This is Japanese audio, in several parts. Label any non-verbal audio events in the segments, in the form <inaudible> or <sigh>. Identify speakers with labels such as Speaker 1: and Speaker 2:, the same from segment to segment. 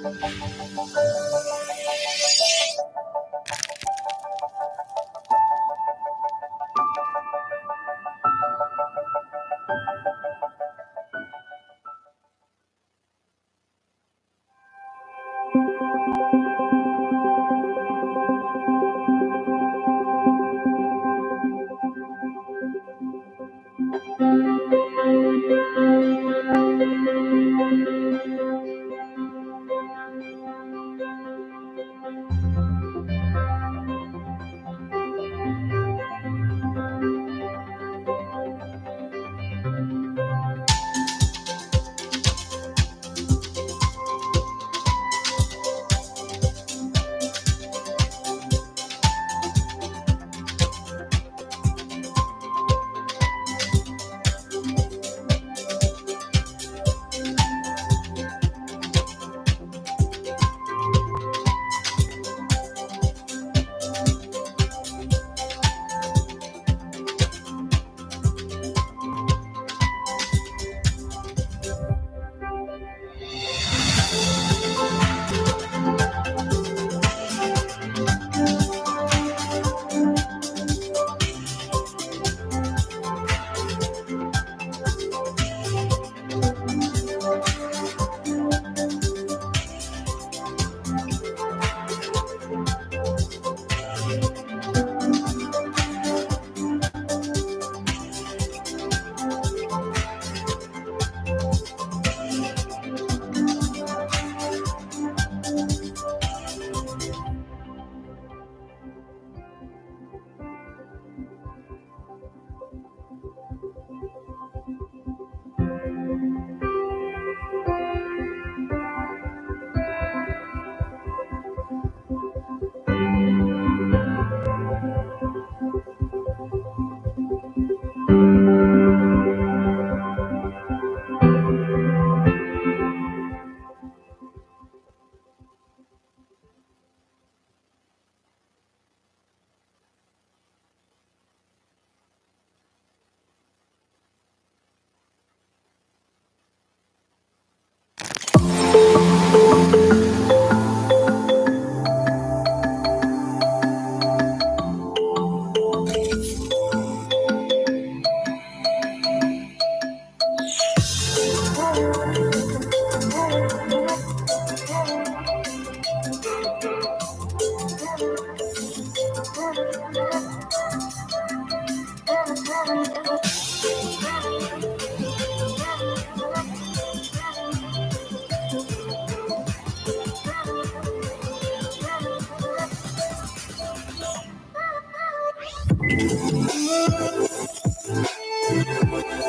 Speaker 1: Thank you.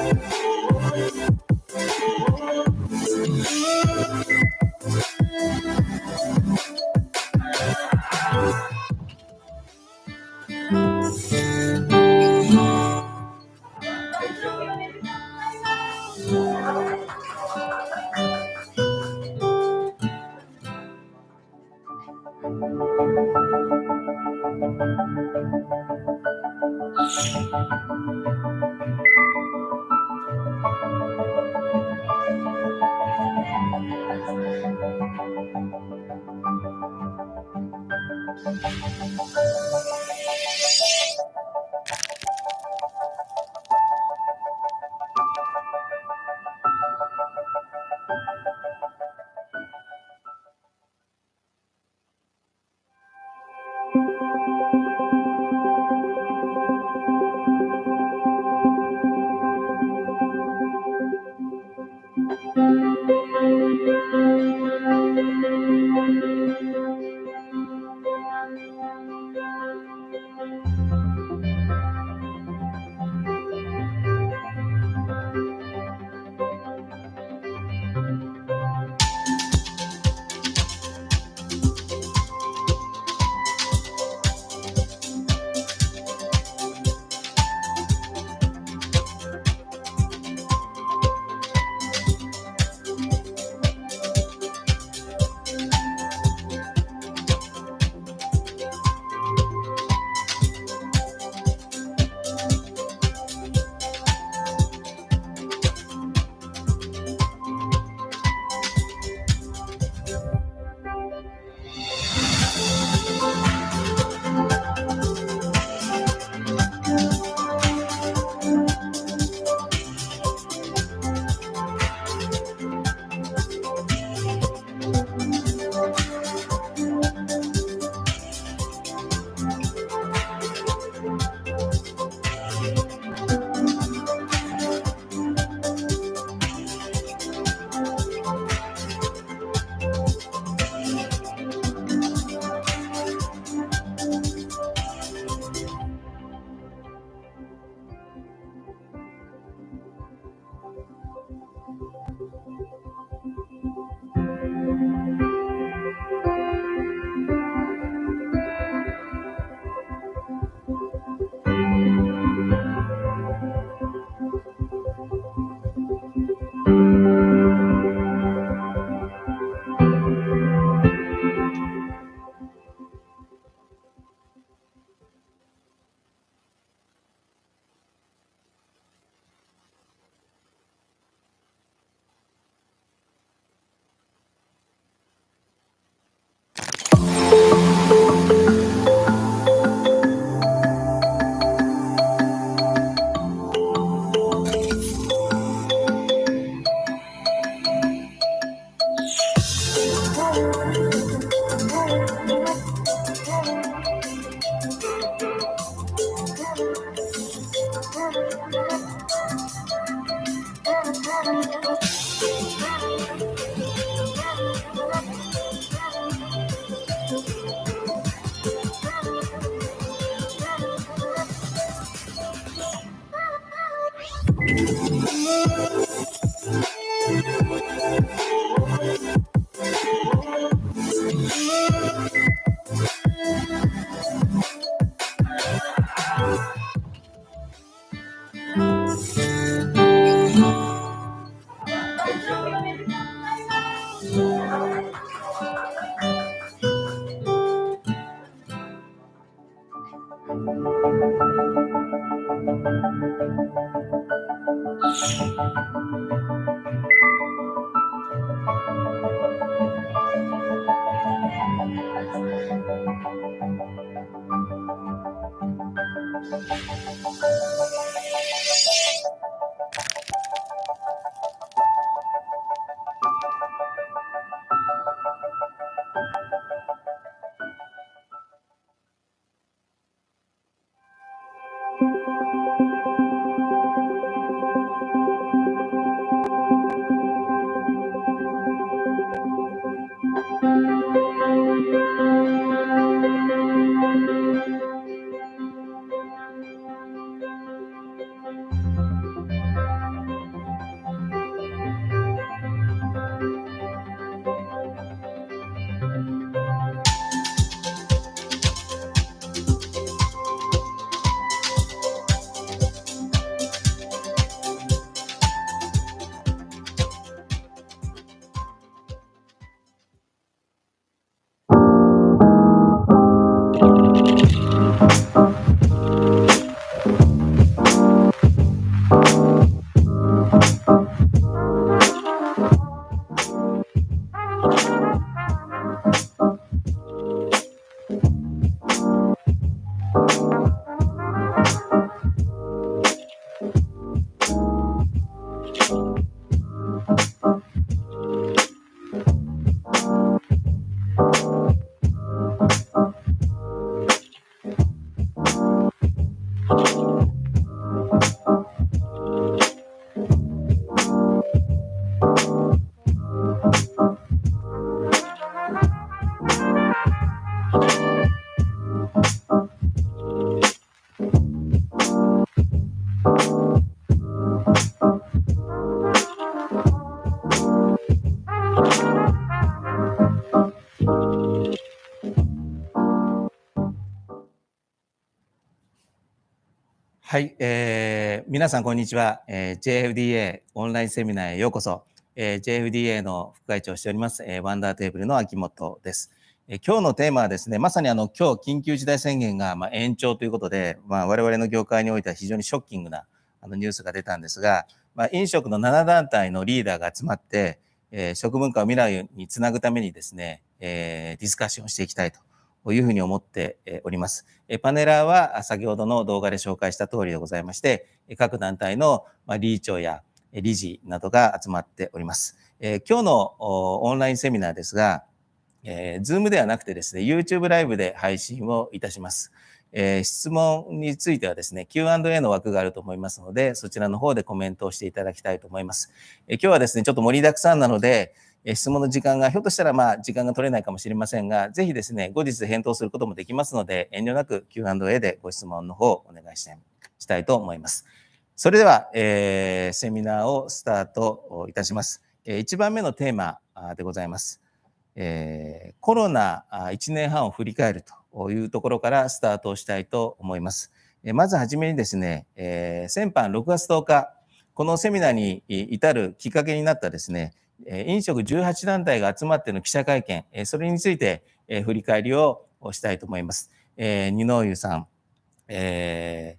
Speaker 1: Thank you.
Speaker 2: はい、えー、皆さんこんにちは、えー、JFDA オンラインセミナーへようこそ、えー、JFDA の副会長をしております、えー、ワンダーテーブルの秋元です、えー、今日のテーマはですねまさにあの今日緊急事態宣言がまあ延長ということで、まあ、我々の業界においては非常にショッキングなあのニュースが出たんですが、まあ、飲食の7団体のリーダーが集まって、えー、食文化を未来につなぐためにですね、えー、ディスカッションしていきたいとというふうに思っております。パネラーは先ほどの動画で紹介した通りでございまして、各団体の理事長や理事などが集まっております。今日のオンラインセミナーですが、ズームではなくてですね、YouTube ライブで配信をいたします。え質問についてはですね、Q&A の枠があると思いますので、そちらの方でコメントをしていただきたいと思います。え今日はですね、ちょっと盛りだくさんなので、え質問の時間が、ひょっとしたら、まあ、時間が取れないかもしれませんが、ぜひですね、後日返答することもできますので、遠慮なく Q&A でご質問の方、お願いしたいと思います。それでは、えー、セミナーをスタートいたします。え1番目のテーマでございます。えー、コロナ1年半を振り返るというところからスタートをしたいと思います。えまずはじめにですね、えー、先般6月10日、このセミナーに至るきっかけになったですね、飲食18団体が集まっての記者会見、それについて振り返りをしたいと思います。二の湯さん、え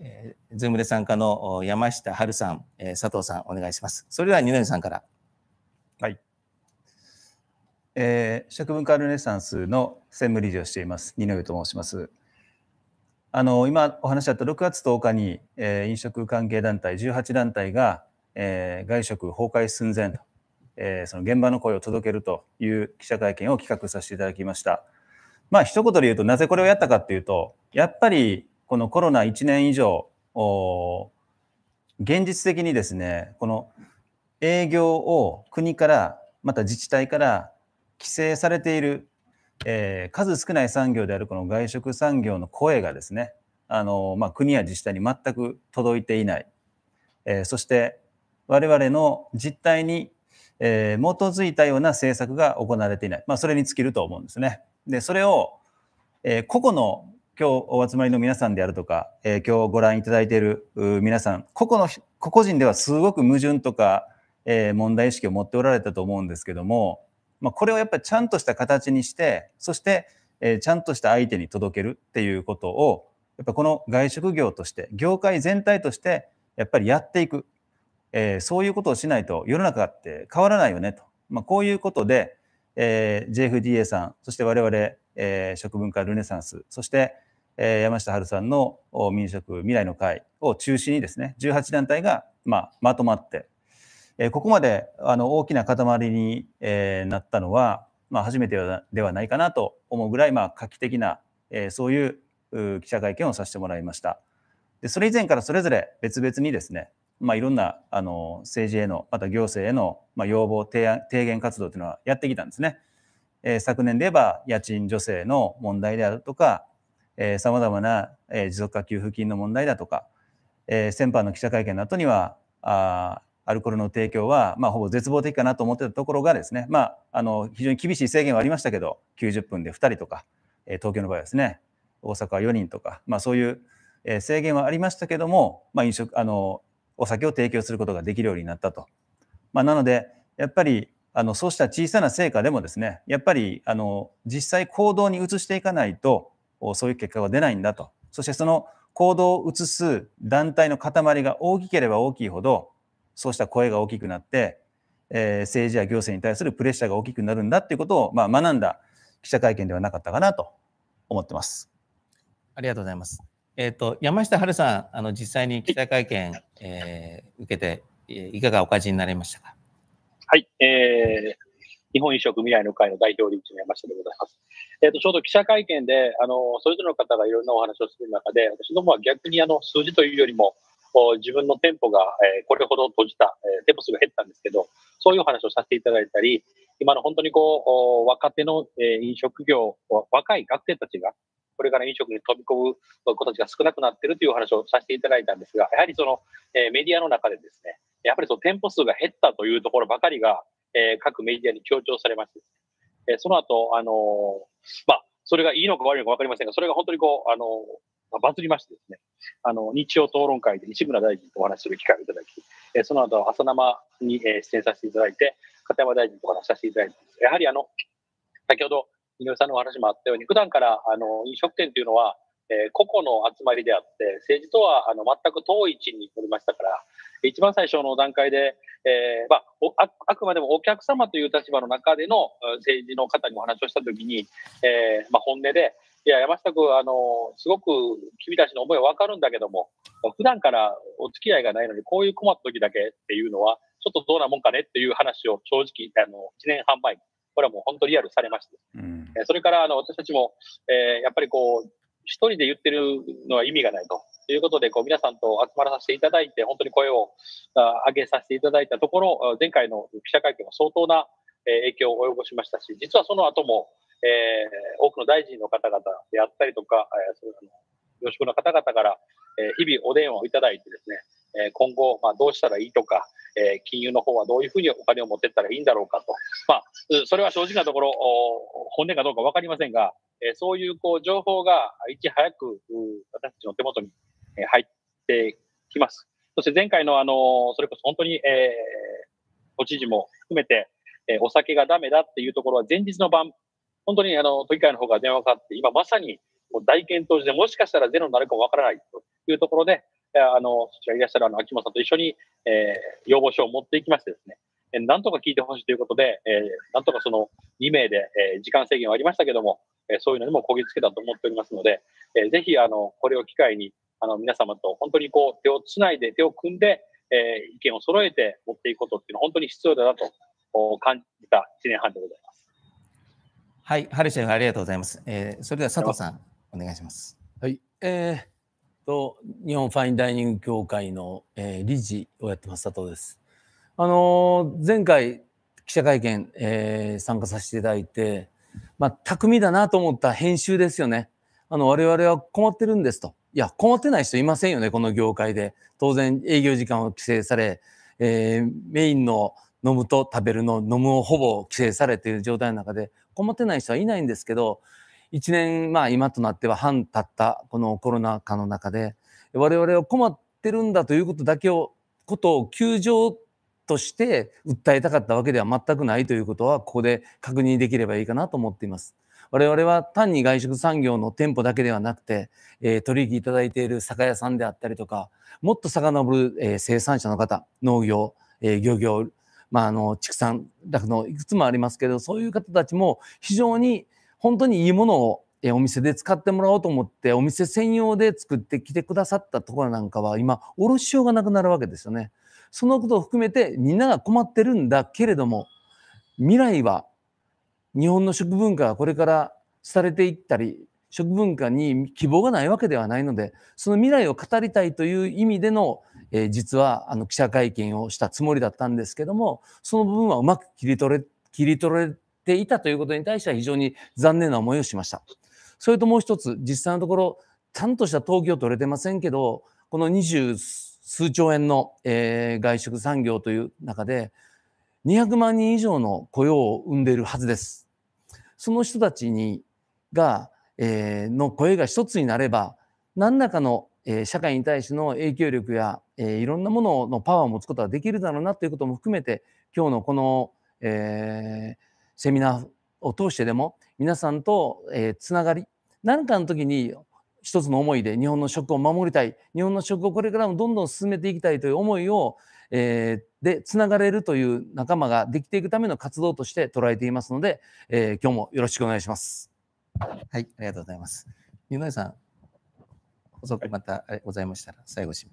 Speaker 2: ー、ズームで参加の山下春さん、佐藤さん、お願いします。それでは
Speaker 3: 二の湯さんから。はい。えー、食文化ルネサンスの専務理事をしています、二の湯と申します。あの今お話しあった6月10日に、えー、飲食関係団体18団体が、えー、外食崩壊寸前とえー、その現場の声を届けるという記者会見を企画させていただきました。まあ一言で言うとなぜこれをやったかっていうとやっぱりこのコロナ1年以上現実的にですねこの営業を国からまた自治体から規制されている、えー、数少ない産業であるこの外食産業の声がですねあの、まあ、国や自治体に全く届いていない、えー、そして我々の実態にえー、基づいたような政策が行われていない、まあ、それに尽きると思うんですね。でそれを、えー、個々の今日お集まりの皆さんであるとか、えー、今日ご覧いただいている皆さん個々の個々人ではすごく矛盾とか、え問題意識を持っておられたと思うんですけども、まあ、これをやっぱりちゃんとした形にしてそして、えちゃんとした相手に届けるっていうことをやっぱこの外食業として業界全体としてやっぱりやっていくえー、そういうことをしないと世の中って変わらないよねと、まあ、こういうことで、えー、JFDA さんそして我々、えー、食文化ルネサンスそして、えー、山下春さんの民食未来の会を中心にですね18団体が、まあ、まとまって、えー、ここまであの大きな塊に、えー、なったのは、まあ、初めてではないかなと思うぐらい、まあ、画期的な、えー、そういう記者会見をさせてもらいました。でそれ以前からそれぞれ別々にですねまあ、いろんなあの政治へのまた行政への、まあ、要望提案提言活動というのはやってきたんですね。えー、昨年で言えば家賃助成の問題であるとかさまざまな、えー、持続化給付金の問題だとか、えー、先般の記者会見の後にはあアルコールの提供は、まあ、ほぼ絶望的かなと思ってたところがですね、まあ、あの非常に厳しい制限はありましたけど90分で2人とか、えー、東京の場合はですね大阪は4人とか、まあ、そういう、えー、制限はありましたけども、まあ、飲食あのお酒を提供することができるようになったと。まあ、なので、やっぱりあのそうした小さな成果でもですね、やっぱりあの実際行動に移していかないと、そういう結果は出ないんだと。そしてその行動を移す団体の塊が大きければ大きいほど、そうした声が大きくなって、えー、政治や行政に対するプレッシャーが大きくなるんだということを、まあ、学んだ記者会見ではなかったかなと思ってます。ありがとうございます。
Speaker 2: えっ、ー、と、山下春さん、あの、実際に記者会見、えー、受けて、いかがお感じになりました
Speaker 4: かはい、えー、日本移植未来の会の代表理事の山下でございます。えっ、ー、と、ちょうど記者会見で、あの、それぞれの方がいろんなお話をする中で、私どもは逆にあの、数字というよりも、自分の店舗が、えー、これほど閉じた、えー、店舗数が減ったんですけど、そういうお話をさせていただいたり、今の本当にこう、若手の、えー、飲食業、若い学生たちが、これから飲食に飛び込む子たちが少なくなっているという話をさせていただいたんですが、やはりその、えメディアの中でですね、やっぱりその店舗数が減ったというところばかりが、え各メディアに強調されまして、えその後、あのまあ、それがいいのか悪いのか分かりませんが、それが本当にこう、あのバズりましてですね、あの、日曜討論会で西村大臣とお話しする機会をいただき、えその後、朝生に、え出演させていただいて、片山大臣とお話しさせていただいて、やはりあの、先ほど、井上さんのお話もあったように、普段からあの飲食店というのは、えー、個々の集まりであって、政治とはあの全く遠い位置におりましたから、一番最初の段階で、えーまあ、あくまでもお客様という立場の中での政治の方にお話をしたときに、えーまあ、本音で、いや、山下君、あの、すごく君たちの思いはわかるんだけども、普段からお付き合いがないのに、こういう困った時だけっていうのは、ちょっとどうなもんかねっていう話を正直、あの、1年半前にこれはもう本当リアルされまして、うん、それからあの私たちも、えー、やっぱりこう、一人で言ってるのは意味がないということで、こう皆さんと集まらさせていただいて、本当に声を上げさせていただいたところ、前回の記者会見も相当な影響を及ぼしましたし、実はその後も、えー、多くの大臣の方々であったりとか、えー、その養殖の方々から、えー、日々お電話をいただいてですね、え今後、まあ、どうしたらいいとか、え金融の方はどういうふうにお金を持っていったらいいんだろうかと、まあ、それは正直なところ、本音かどうか分かりませんが、えそういうこう情報がいち早く私たちの手元に入ってきます。そして前回の、あのそれこそ本当に、え都知事も含めて、えお酒がダメだっていうところは前日の晩、本当にあの都議会の方が電話がかかって、今まさに大検討して、もしかしたらゼロになるかもわからないというところで、あの、そちらいらっしゃるあの秋元さんと一緒に、えー、要望書を持っていきましてですね、えなんとか聞いてほしいということで、えー、なんとかその2名で、えー、時間制限はありましたけども、えー、そういうのにもこぎつけたと思っておりますので、えー、ぜひ、あの、これを機会に、あの、皆様と本当にこう、手をつないで、手を組んで、えー、意見を揃えて持っていくことっていうのは本当に必要だなと感じた1年半でございます。
Speaker 2: はい、ハルシェフありがとうございま
Speaker 5: す。えー、それでは佐藤さん、お願いします。はい、えーと日本ファインダイニング協会の、えー、理事をやってます佐藤です。あのー、前回記者会見、えー、参加させていただいて、まあ、巧みだなと思った編集ですよね。あの我々は困ってるんですと。いや困ってない人いませんよねこの業界で。当然営業時間を規制され、えメインの飲むと食べるの飲むをほぼ規制されている状態の中で困ってない人はいないんですけど1年、まあ今となっては半たったこのコロナ禍の中で、我々は困ってるんだということだけを、ことを窮状として訴えたかったわけでは全くないということは、ここで確認できればいいかなと思っています。我々は単に外食産業の店舗だけではなくて、えー、取引いただいている酒屋さんであったりとか、もっと遡る、えー、生産者の方、農業、えー、漁業、まあ、あの畜産、酪農、いくつもありますけど、そういう方たちも非常に、本当にいいものをえお店で使ってもらおうと思ってお店専用で作ってきてくださったところなんかは今卸しようがなくなるわけですよね。そのことを含めてみんなが困ってるんだけれども未来は日本の食文化がこれから廃れていったり食文化に希望がないわけではないのでその未来を語りたいという意味での、えー、実はあの記者会見をしたつもりだったんですけどもその部分はうまく切り取れ切り取れていたということに対しては非常に残念な思いをしました。それともう一つ、実際のところ、ちゃんとした統計を取れてませんけど、この二十数兆円の、えー、外食産業という中で、200万人以上の雇用を生んでいるはずです。その人たちにが、えー、の声が一つになれば、何らかの、えー、社会に対しての影響力や、えー、いろんなもののパワーを持つことができるだろうなということも含めて、今日のこの、えー、セミナーを通してでも皆さんと、えつながり何かの時に一つの思いで日本の食を守りたい日本の食をこれからもどんどん進めていきたいという思いを、えでつながれるという仲間ができていくための活動として捉えていますので、え今日もよろしくお願いします。はい、あ
Speaker 2: りがとうございます。井上さん、遅くまたございましたら最後し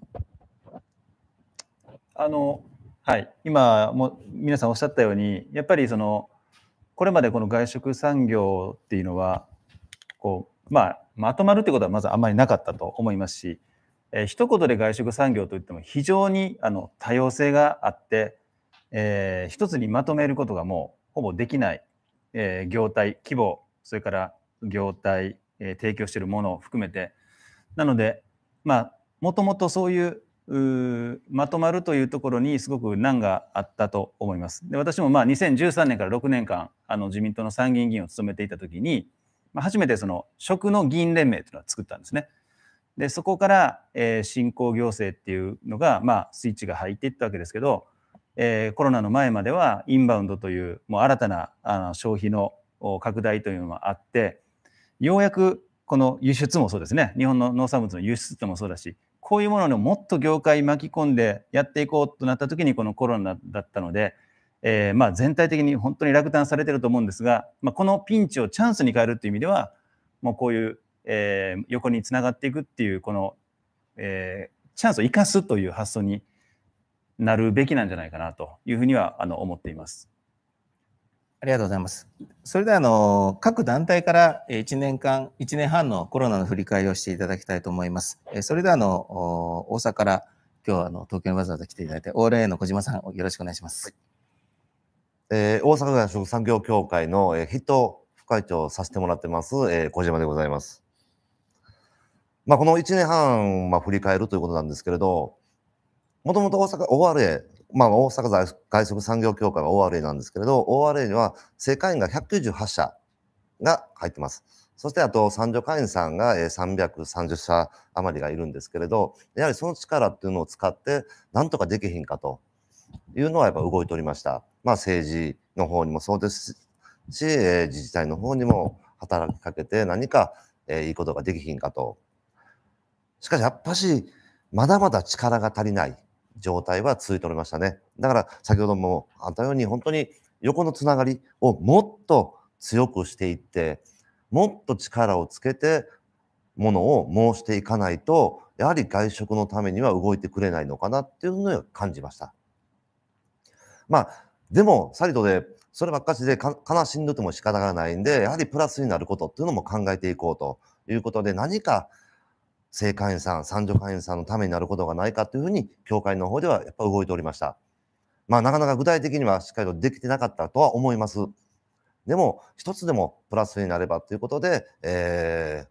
Speaker 3: あのはい、今も皆さんおっしゃったようにやっぱりそのこれまでこの外食産業っていうのはこう、まあ、まとまるってことはまずあんまりなかったと思いますし、えー、一言で外食産業といっても非常にあの多様性があって、えー、一つにまとめることがもうほぼできない、えー、業態規模それから業態、えー、提供しているものを含めてなのでまあもともとそういうまとまるというところにすごく難があったと思います。で私もまあ2013年から6年間あの自民党の参議院議員を務めていた時に、まあ、初めてその食の議員連盟というのを作ったんですね。でそこから、えー、振興行政っていうのが、まあ、スイッチが入っていったわけですけど、えー、コロナの前まではインバウンドというもう新たなあの消費の拡大というのもあってようやくこの輸出もそうですね日本の農産物の輸出もそうだしこういうものにもっと業界巻き込んでやっていこうとなった時にこのコロナだったので、えー、まあ全体的に本当に落胆されてると思うんですが、まあ、このピンチをチャンスに変えるっていう意味ではもうこういう、えー、横につながっていくっていうこの、えー、チャンスを生かすという発想になるべきなんじゃないかなというふうにはあの思っています。ありがとうございます。それでは、あの、各団体か
Speaker 2: ら1年間、1年半のコロナの振り返りをしていただきたいと思います。それでは、あの、大阪から、今日はあの東京にわざわざ来ていただいて、ORA の小島さん、よろしくお願いします。
Speaker 6: えー、大阪外食産業協会の、え筆頭副会長させてもらってます、えー、小島でございます。まあ、この1年半、まあ、振り返るということなんですけれど、もともと大阪、ORA まあ、大阪外食産業協会は ORA なんですけれど、ORA には正会員が198社が入ってます。そしてあと、三助会員さんが330社余りがいるんですけれど、やはりその力っていうのを使って、なんとかできひんかというのはやっぱ動いておりました。まあ、政治の方にもそうですし、え自治体の方にも働きかけて何か、えいいことができひんかと。しかし、やっぱし、まだまだ力が足りない。状態は続いておりましたね。だから先ほどもあったように本当に横のつながりをもっと強くしていって、もっと力をつけてものを申していかないと、やはり外食のためには動いてくれないのかなっていうのを感じました。まあ、でも、さりとで、そればっかしで悲しんでても仕方がないんで、やはりプラスになることっていうのも考えていこうということで、何か性肝炎さん、三女肝炎さんのためになることがないかというふうに、教会の方ではやっぱ動いておりました。まあ、なかなか具体的にはしっかりとできてなかったとは思います。でも、一つでもプラスになればということで、えー、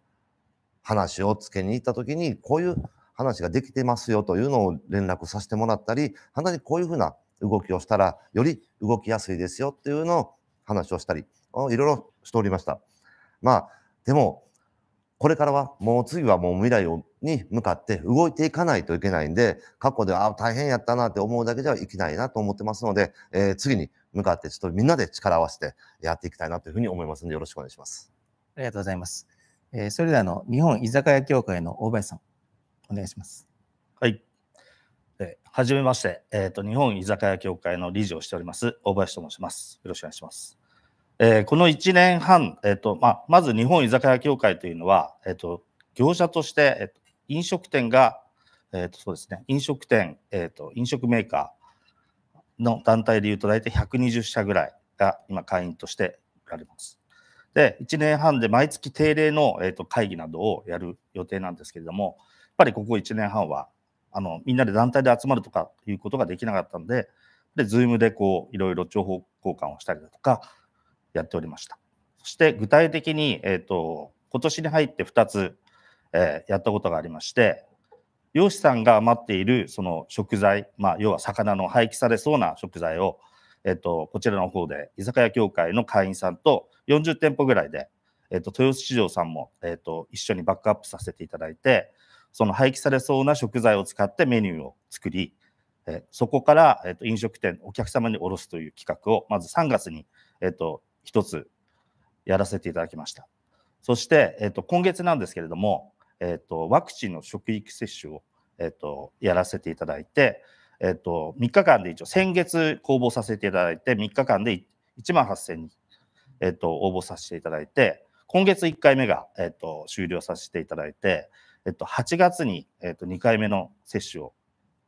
Speaker 6: 話をつけに行ったときに、こういう話ができてますよというのを連絡させてもらったり、本当にこういうふうな動きをしたら、より動きやすいですよっていうのを話をしたり、いろいろしておりました。まあ、でも、これからはもう次はもう未来をに向かって動いていかないといけないんで、過去ではあ大変やったなって思うだけではいけないなと思ってますので、えー、次に向かってちょっとみんなで力を合わせてやっていきたいなというふうに思いますので、よろしくお願いします。
Speaker 2: ありがとうございます。えー、それではの日本居酒屋協会の大林さん、お願いします。
Speaker 7: はい。えー、はじめまして、えーと、日本居酒屋協会の理事をしております、大林と申します。よろしくお願いします。えー、この1年半、えーとまあ、まず日本居酒屋協会というのは、えーと、業者として、えーと、飲食店が、えーとそうですね、飲食店、えーと、飲食メーカーの団体でいうと大体120社ぐらいが今会員としておられます。で、1年半で毎月定例の、えーと、と会議などをやる予定なんですけれども、やっぱりここ1年半はあのみんなで団体で集まるとかいうことができなかったので、で Zoom でこういろいろ情報交換をしたりだとか、やっておりました。そして具体的に、えーと、今年に入って2つ、えー、やったことがありまして、漁師さんが余っているその食材、まあ、要は魚の廃棄されそうな食材を、えっと、こちらの方で居酒屋協会の会員さんと40店舗ぐらいで、えっと、豊洲市場さんも、えっと、一緒にバックアップさせていただいてその廃棄されそうな食材を使ってメニューを作りえそこから、えっと、飲食店お客様に卸すという企画をまず3月に、えっと、一つやらせていただきました。そして、えっと、今月なんですけれども、えっと、ワクチンの職域接種を、えっと、やらせていただいて、えっと、3日間で一応、先月公募させていただいて、3日間で1万8000人、えっと、応募させていただいて、今月1回目が、えっと、終了させていただいて、えっと、8月に、えっと、2回目の接種を、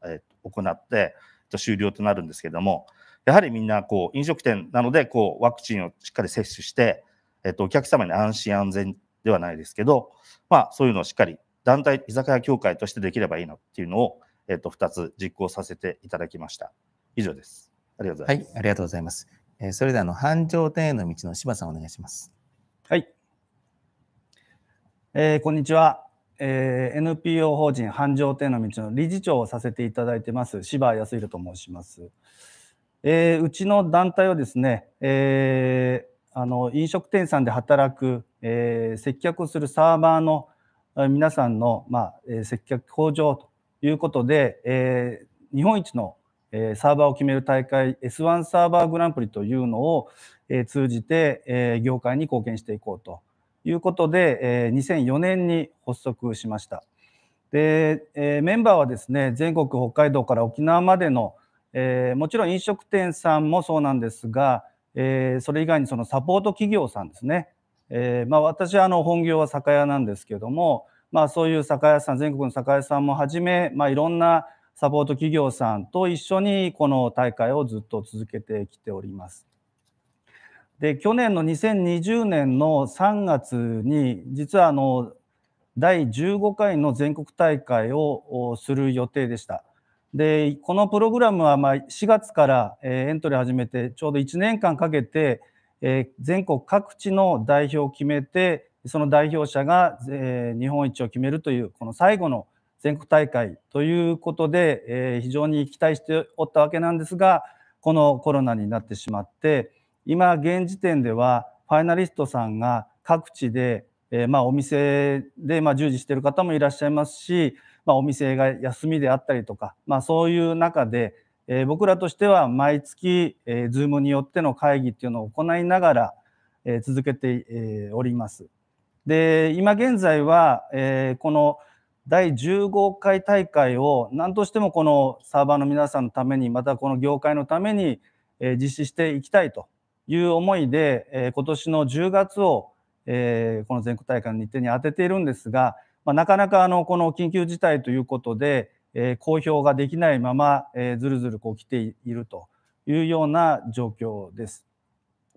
Speaker 7: えっと、行って、えっと、終了となるんですけれども、やはりみんなこう飲食店なのでこうワクチンをしっかり接種して、えっと、お客様に安心安全ではないですけど、まあ、そういうのをしっかり団体居酒屋協会としてできればいいなっていうのを、えっと、2つ実行させていただきました。以上です。ありがとうございます。はい、ありがとう
Speaker 2: ございます。えー、それではの繁盛店への道の柴さんお願いします。
Speaker 8: はい。えー、こんにちは。えー、NPO 法人繁盛店の道の理事長をさせていただいてます柴康弘と申します。えー、うちの団体はですね、えー、あの飲食店さんで働く、えー、接客をするサーバーの皆さんの、まあ、え接客向上ということで、えー、日本一の、えサーバーを決める大会 S1 サーバーグランプリというのを、え通じて、え業界に貢献していこうということで、え2004年に発足しました。で、えメンバーはですね全国北海道から沖縄までのえー、もちろん飲食店さんもそうなんですが、えー、それ以外にそのサポート企業さんですね、えー、まあ、私あの本業は酒屋なんですけども、まあ、そういう酒屋さん全国の酒屋さんもはじめ、まあ、いろんなサポート企業さんと一緒にこの大会をずっと続けてきております。で去年の2020年の3月に実はあの第15回の全国大会をする予定でした。で、このプログラムはま4月からエントリー始めて、ちょうど1年間かけて、全国各地の代表を決めて、その代表者が日本一を決めるという、この最後の全国大会ということで、非常に期待しておったわけなんですが、このコロナになってしまって、今、現時点では、ファイナリストさんが各地で、まあ、お店で、ま従事している方もいらっしゃいますし、まあ、お店が休みであったりとか、まあ、そういう中で、えー、僕らとしては毎月、えー、Zoom によっての会議っていうのを行いながら、えー、続けて、えー、おります。で今現在は、えー、この第15回大会を何としてもこのサーバーの皆さんのためにまたこの業界のために、えー、実施していきたいという思いで、えー、今年の10月を、えー、この全国大会の日程に当てているんですが、まあ、なかなかあのこの緊急事態ということで、えー、公表ができないまま、えー、ずるずるこう来ているというような状況です。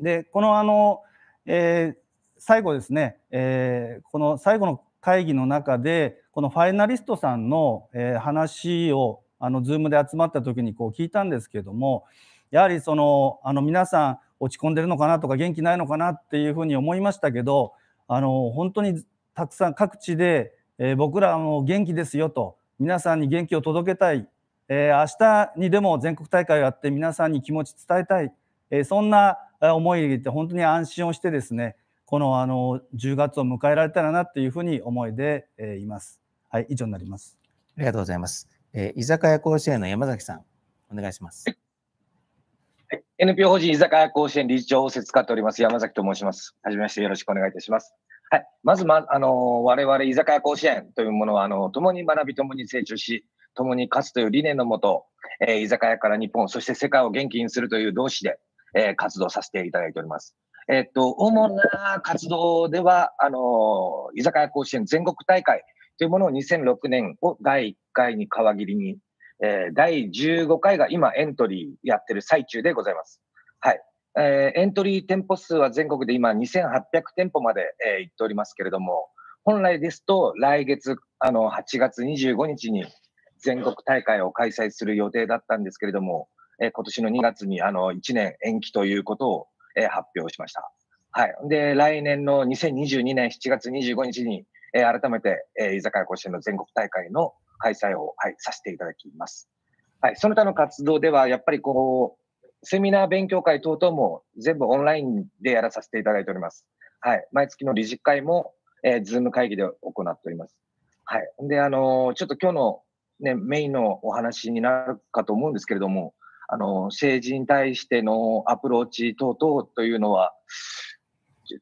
Speaker 8: で、このあの、えー、最後ですね、えー、この最後の会議の中で、このファイナリストさんの、えー、話をあの Zoom で集まった時にこう聞いたんですけれども、やはりそのあの皆さん落ち込んでるのかなとか元気ないのかなっていうふうに思いましたけど、あの本当にたくさん各地で、え僕らも元気ですよと皆さんに元気を届けたい、え明日にでも全国大会をやって皆さんに気持ち伝えたい、えそんな思いで本当に安心をしてですねこのあの10月を迎えられたらなというふうに思いで、えいます。はい、以上になります。
Speaker 2: ありがとうございます。え居酒屋甲子園の山崎さん、お
Speaker 8: 願いします。
Speaker 9: はい、NPO 法人居酒屋甲子園理事長を設かっております山崎と申します。はじめましてよろしくお願いいたします。はい、まず、ま、あの、我々居酒屋甲子園というものは、あの、共に学び、共に成長し、共に勝つという理念のもと、えー、居酒屋から日本、そして世界を元気にするという同志で、えー、活動させていただいております。えー、っと、主な活動では、あの、居酒屋甲子園全国大会というものを2006年を第1回に皮切りに、えー、第15回が今エントリーやってる最中でございます。はい。えー、エントリー店舗数は全国で今2800店舗まで、えー、行っておりますけれども、本来ですと来月、あの、8月25日に全国大会を開催する予定だったんですけれども、えー、今年の2月にあの、1年延期ということを、えー、発表しました。はい。で、来年の2022年7月25日に、えー、改めて、えー、居酒屋甲子園の全国大会の開催を、はい、させていただきます。はい。その他の活動では、やっぱりこう、セミナー勉強会等々も全部オンラインでやらさせていただいております。はい。毎月の理事会も、えー、ズーム会議で行っております。はい。で、あのー、ちょっと今日のね、メインのお話になるかと思うんですけれども、あの、政治に対してのアプローチ等々というのは、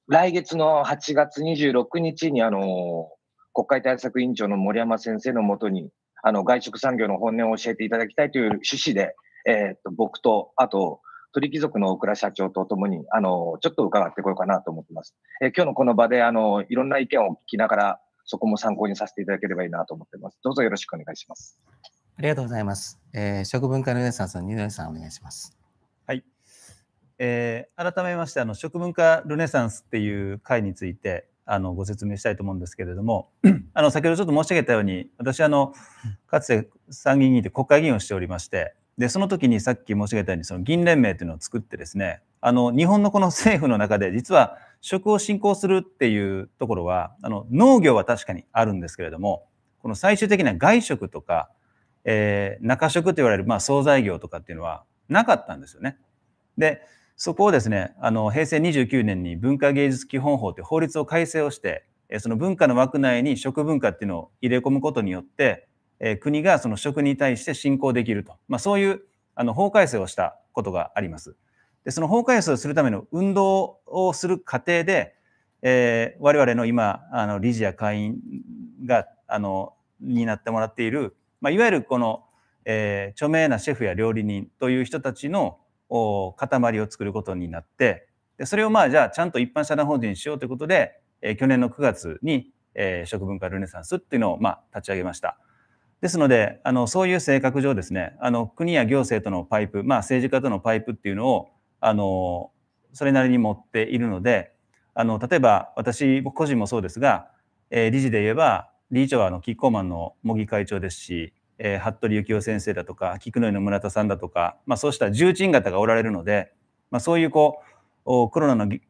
Speaker 9: 来月の8月26日に、あの、国会対策委員長の森山先生のもとに、あの、外食産業の本音を教えていただきたいという趣旨で、えっと、僕と、あと、鳥貴族の大倉社長とともに、あの、ちょっと伺ってこようかなと思ってます。えー、今日のこの場で、あの、いろんな意見を聞きながら、そこも参考にさせていただければいいなと思ってます。どうぞよろしくお願いします。
Speaker 2: ありがとうございます。えー、食文化ルネサンスの二宮さん、お願いします。
Speaker 9: はい。
Speaker 3: えー、改めまして、あの、食文化ルネサンスっていう会について、あのご説明したいと思うんですけれども、あの先ほどちょっと申し上げたように、私あのかつて参議院議員で国会議員をしておりまして、でその時にさっき申し上げたようにその銀連盟というのを作ってですねあの日本のこの政府の中で実は食を振興するっていうところはあの農業は確かにあるんですけれどもこの最終的な外食とか、えー、中食と言われる、まあ、総菜業とかっていうのはなかったんですよね。でそこをですねあの平成29年に文化芸術基本法という法律を改正をしてその文化の枠内に食文化っていうのを入れ込むことによってえ国がその職に対して侵攻できると、まあ、そういうあの法改正をしたことがあります。でその法改正をするための運動をする過程で、えー、我々の今あの理事や会員があのになってもらっている、まあ、いわゆるこの、えー、著名なシェフや料理人という人たちのお塊を作ることになってでそれをまあじゃあちゃんと一般社団法人にしようということで、えー、去年の9月に、えー、食文化ルネサンスっていうのをまあ立ち上げました。ですので、あのそういう性格上ですね、あの国や行政とのパイプ、まあ、政治家とのパイプっていうのをあのそれなりに持っているので、あの例えば私僕個人もそうですが、えー、理事で言えば理事長はあのキッコーマンの茂木会長ですし、えー、服部幸雄先生だとか菊野井の村田さんだとか、まあ、そうした重鎮方がおられるので、まあ、そういうこうコロナのい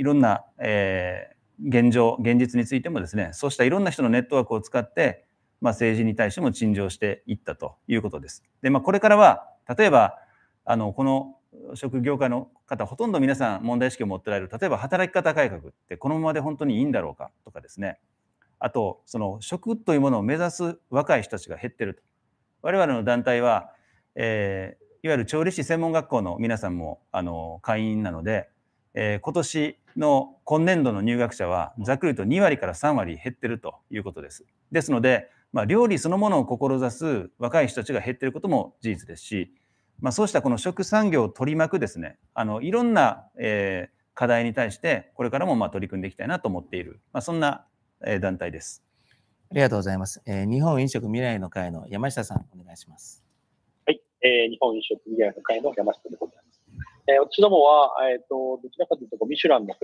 Speaker 3: ろんな、えー、現状現実についてもですねそうしたいろんな人のネットワークを使ってまあ、政治に対しても陳情していったということです。でまあ、これからは例えばあのこの職業界の方ほとんど皆さん問題意識を持ってられる例えば働き方改革ってこのままで本当にいいんだろうかとかですねあとその職というものを目指す若い人たちが減ってると我々の団体は、えー、いわゆる調理師専門学校の皆さんもあの会員なので、えー、今年の今年度の入学者はざっくりと2割から3割減ってるということです。ですのでまあ、料理そのものを志す若い人たちが減っていることも事実ですし、まあ、そうしたこの食産業を取り巻くですねあのいろんな、えー、課題に対してこれからもまあ取り組んでいきたいなと思っている、まあ、そんな、えー、団体です。ありがとうございます、えー。日本飲食未来の会の山下
Speaker 2: さ
Speaker 4: んお願いします。はい、えー、日本飲食未来の会の山下でございます。えー、私どもは、えーと、どちらかというとミシュランの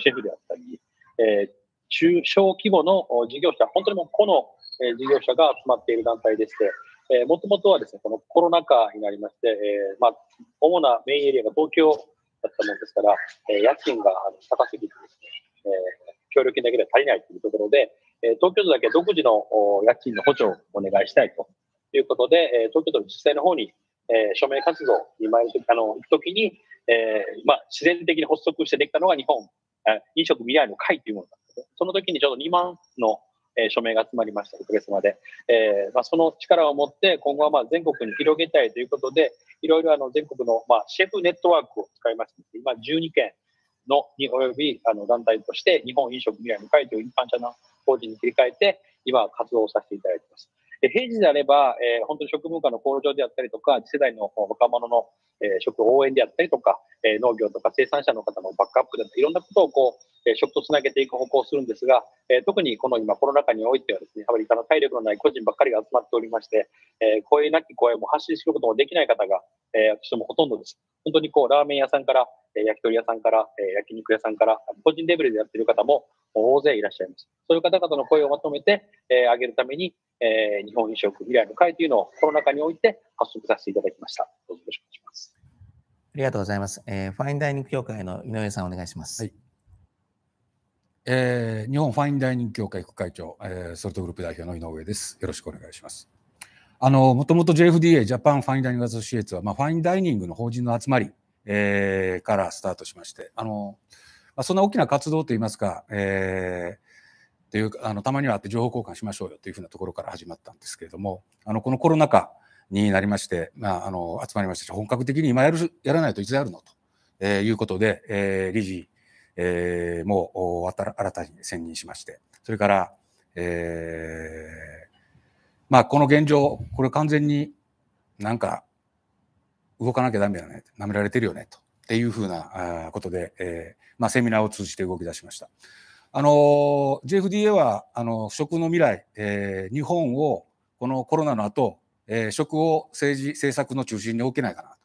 Speaker 4: シェフであったり、えー、中小規模の事業者、本当にもう個のえー、事業者が集まっている団体でして、えー、もともとはですね、このコロナ禍になりまして、えー、まあ、主なメインエリアが東京だったもんですから、えー、家賃が高すぎてですね、えー、協力金だけでは足りないというところで、えー、東京都だけ独自のお家賃の補助をお願いしたいということで、えー、東京都の自治体の方に、えー、署名活動に参るとき、あの、行くときに、えー、まあ、自然的に発足してできたのが日本、飲食未来の会というものだったので、その時にちょうど2万のえー、署名が集まりました、おかげさまで。えー、まあ、その力を持って、今後はまあ全国に広げたいということで、いろいろあの全国のまあシェフネットワークを使いまして、今12件のに及びあの団体として、日本飲食未来の会という一般社団法人に切り替えて、今活動をさせていただいています。で平時であれば、えー、本当に食文化の向上であったりとか、次世代の若者の、えー、食応援であったりとか、えー、農業とか生産者の方のバックアップでったり、いろんなことをこう、えー、食とつなげていく方向をするんですが、えー、特にこの今コロナ禍においてはですね、アメリカの体力のない個人ばっかりが集まっておりまして、えー、声なき声も発信することもできない方が、えー、私どもほとんどです。本当にこう、ラーメン屋さんから、焼き鳥屋さんから、え焼肉屋さんから、個人レベルでやってる方も大勢いらっしゃいます。そういう方々の声をまとめて、え上げるために、え日本飲食未来の会というのをコロナ禍において発足させていただきました。どうぞよろしくお願いします。
Speaker 2: ありがとうございます。えー、ファインダイニング協会の井上さんお願いします。はい、
Speaker 10: えー、日本ファインダイニング協会副会長、えー、ソルトグループ代表の井上です。よろしくお願いします。あの、もともと JFDA、ジャパンファインダイニングアソシエイツは、まあ、ファインダイニングの法人の集まりえー、からスタートしまして、あの、まあ、そんな大きな活動といいますか、えー、っていうあのたまにはあって情報交換しましょうよというふうなところから始まったんですけれどもあのこのコロナ禍になりまして、まあ、あの集まりましたし本格的に今やるやらないといつやるのと、えー、いうことで、えー、理事、えー、も新たに選任しましてそれから、えーまあ、この現状これ完全になんか動かなきゃダメだね、舐められてるよね、と。っていうふうなことで、えー、まあ、セミナーを通じて動き出しました。あの、JFDA は、あの、食の未来、えー、日本を、このコロナの後、えー、食を政治、政策の中心に置けないかな、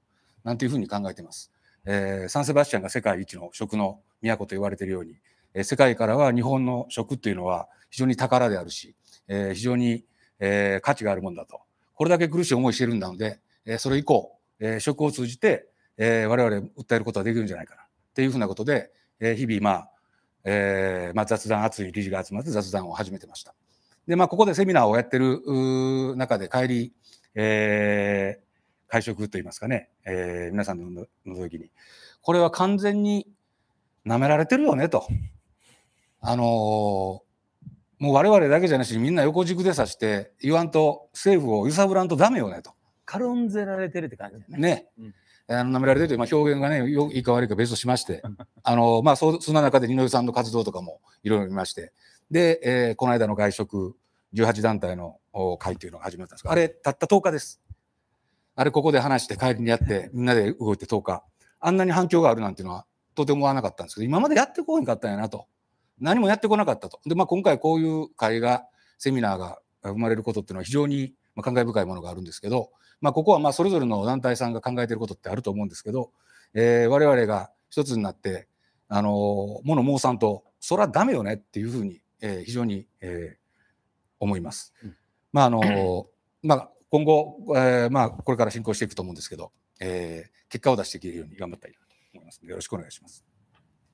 Speaker 10: なんていうふうに考えています。えー、サンセバスチャンが世界一の食の都と言われているように、えー、世界からは日本の食っていうのは非常に宝であるし、えー、非常に、えー、価値があるもんだと。これだけ苦しい思いしてるんだので、えー、それ以降、えー、食を通じて、えー、我々訴えることができるんじゃないかなっていうふうなことで、えー、日々、まあえーまあ、雑談熱い理事が集まって雑談を始めてました。で、まあ、ここでセミナーをやってる中で帰り、えー、会食といいますかね、えー、皆さんの覗きに、これは完全に舐められてるよねと。あのー、もう我々だけじゃなしみんな横軸で指して言わんと政府を揺さぶらんとダメよねと。
Speaker 5: 軽んぜられてるって感じだね。ね。うん
Speaker 10: あの舐められてるという、まあ、表現がねよいいか悪いか別としましてあの、まあ、そそんな中で二之湯さんの活動とかもいろいろ見ましてで、えー、この間の外食18団体の会というのが始まったんですがあれたった10日ですあれここで話して帰りにやって <laughs> みんなで動いて10日あんなに反響があるなんていうのはとても思わなかったんですけど今までやってこへんかったんやなと何もやってこなかったとで、まあ、今回こういう会がセミナーが生まれることっていうのは非常に感慨深いものがあるんですけどまあ、ここはまあそれぞれの団体さんが考えていることってあると思うんですけど、えー、我々が一つになって、あのものもうさんと、それはだめよねっていうふうに、えー、非常に、えー、思います。まああの <clears throat> まあ、今後、えーまあ、これから進行していくと思うんですけど、えー、結果を出していけるように頑張ったいなと思いますので、よろしくお願いします。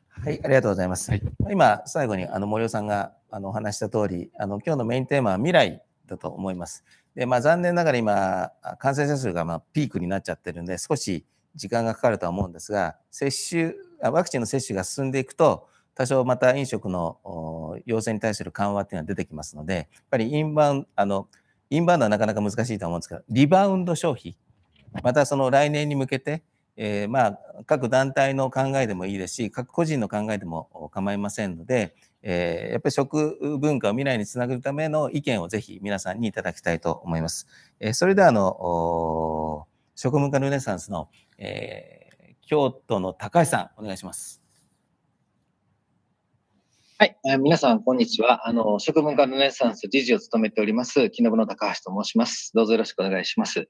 Speaker 2: はい、ありがとうございます。
Speaker 10: はい、今、最後にあの森尾さんが
Speaker 2: あのお話した通り、あの今日のメインテーマは未来だと思います。で、まあ、残念ながら今、感染者数がまピークになっちゃってるんで、少し時間がかかるとは思うんですが、接種、ワクチンの接種が進んでいくと、多少また飲食の要請に対する緩和っていうのは出てきますので、やっぱりインバウンド、あの、インバウンドはなかなか難しいと思うんですけど、リバウンド消費、またその来年に向けて、えー、まあ、各団体の考えでもいいですし、各個人の考えでも構いませんので、えー、やっぱり食文化を未来につなぐための意見をぜひ皆さんにいただきたいと思います。えー、それでは、あの、食文化ルネサンスの、えー、京都の
Speaker 11: 高橋さ
Speaker 12: ん、お願いします。はい、えー、皆さん、こんにちは。あの、食文化ルネサンス理事を務めております、木信の高橋と申します。どうぞよろしくお願いします。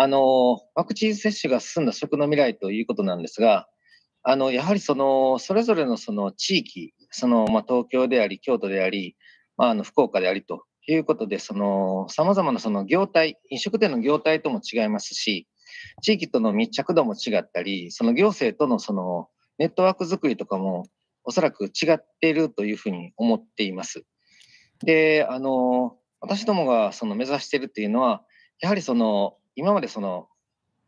Speaker 12: あの、ワクチン接種が進んだ食の未来ということなんですが、あの、やはりその、それぞれのその地域、その、まあ、東京であり、京都であり、まあ、あの、福岡でありということで、その、様々なその業態、飲食店の業態とも違いますし、地域との密着度も違ったり、その行政とのその、ネットワーク作りとかも、おそらく違っているというふうに思っています。で、あの、私どもがその目指しているっていうのは、やはりその今までその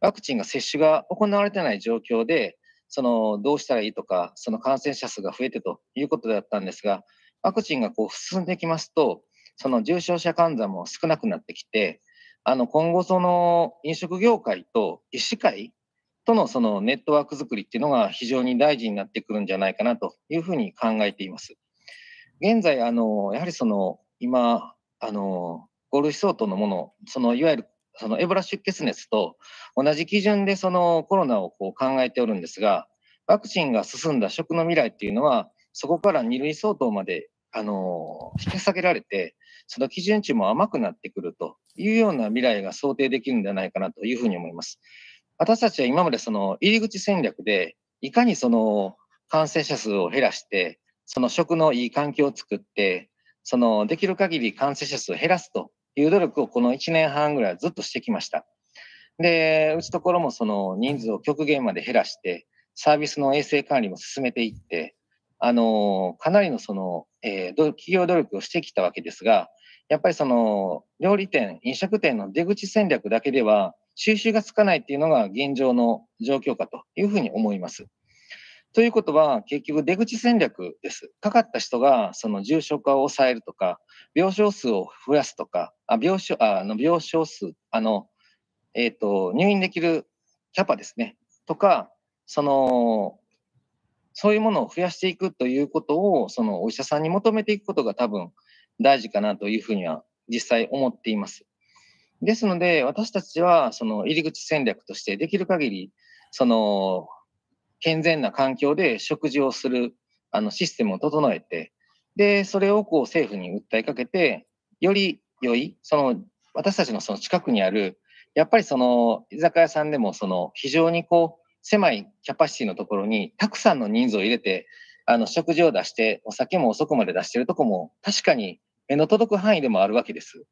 Speaker 12: ワクチンが接種が行われてない状況で、そのどうしたらいいとか、その感染者数が増えてということだったんですが、ワクチンがこう進んできますと、その重症者患者も少なくなってきて、あの今後、その飲食業界と医師会とのそのネットワーク作りっていうのが非常に大事になってくるんじゃないかなというふうに考えています。現在、あのやはりその今あの、5類相当のもの、そのいわゆるそのエボラ出血熱と同じ基準でそのコロナをこう考えておるんですが、ワクチンが進んだ食の未来っていうのは、そこから二類相当まで、あの、引き下げられて、その基準値も甘くなってくるというような未来が想定できるんじゃないかなというふうに思います。私たちは今までその入り口戦略で、いかにその感染者数を減らして、その食のいい環境を作って、そのできる限り感染者数を減らすという努力をこの1年半ぐらいずっとしてきました。で、うちところもその人数を極限まで減らして、サービスの衛生管理も進めていって、あの、かなりのその、えー、企業努力をしてきたわけですが、やっぱりその、料理店、飲食店の出口戦略だけでは、収集がつかないっていうのが現状の状況かというふうに思います。ということは、結局出口戦略です。かかった人が、その重症化を抑えるとか、病床数を増やすとか、あ病床あの病床数、あの、えっ、ー、と、入院できるキャパですね、とか、その、そういうものを増やしていくということを、そのお医者さんに求めていくことが多分大事かなというふうには実際思っています。ですので、私たちは、その入り口戦略としてできる限り、その健全な環境で食事をするあのシステムを整えて、で、それをこう政府に訴えかけて、より良い、その私たちのその近くにある、やっぱりその居酒屋さんでもその非常にこう狭いキャパシティのところにたくさんの人数を入れて、あの食事を出して、お酒も遅くまで出してるとこも確かに目の届く範囲でもあるわけです。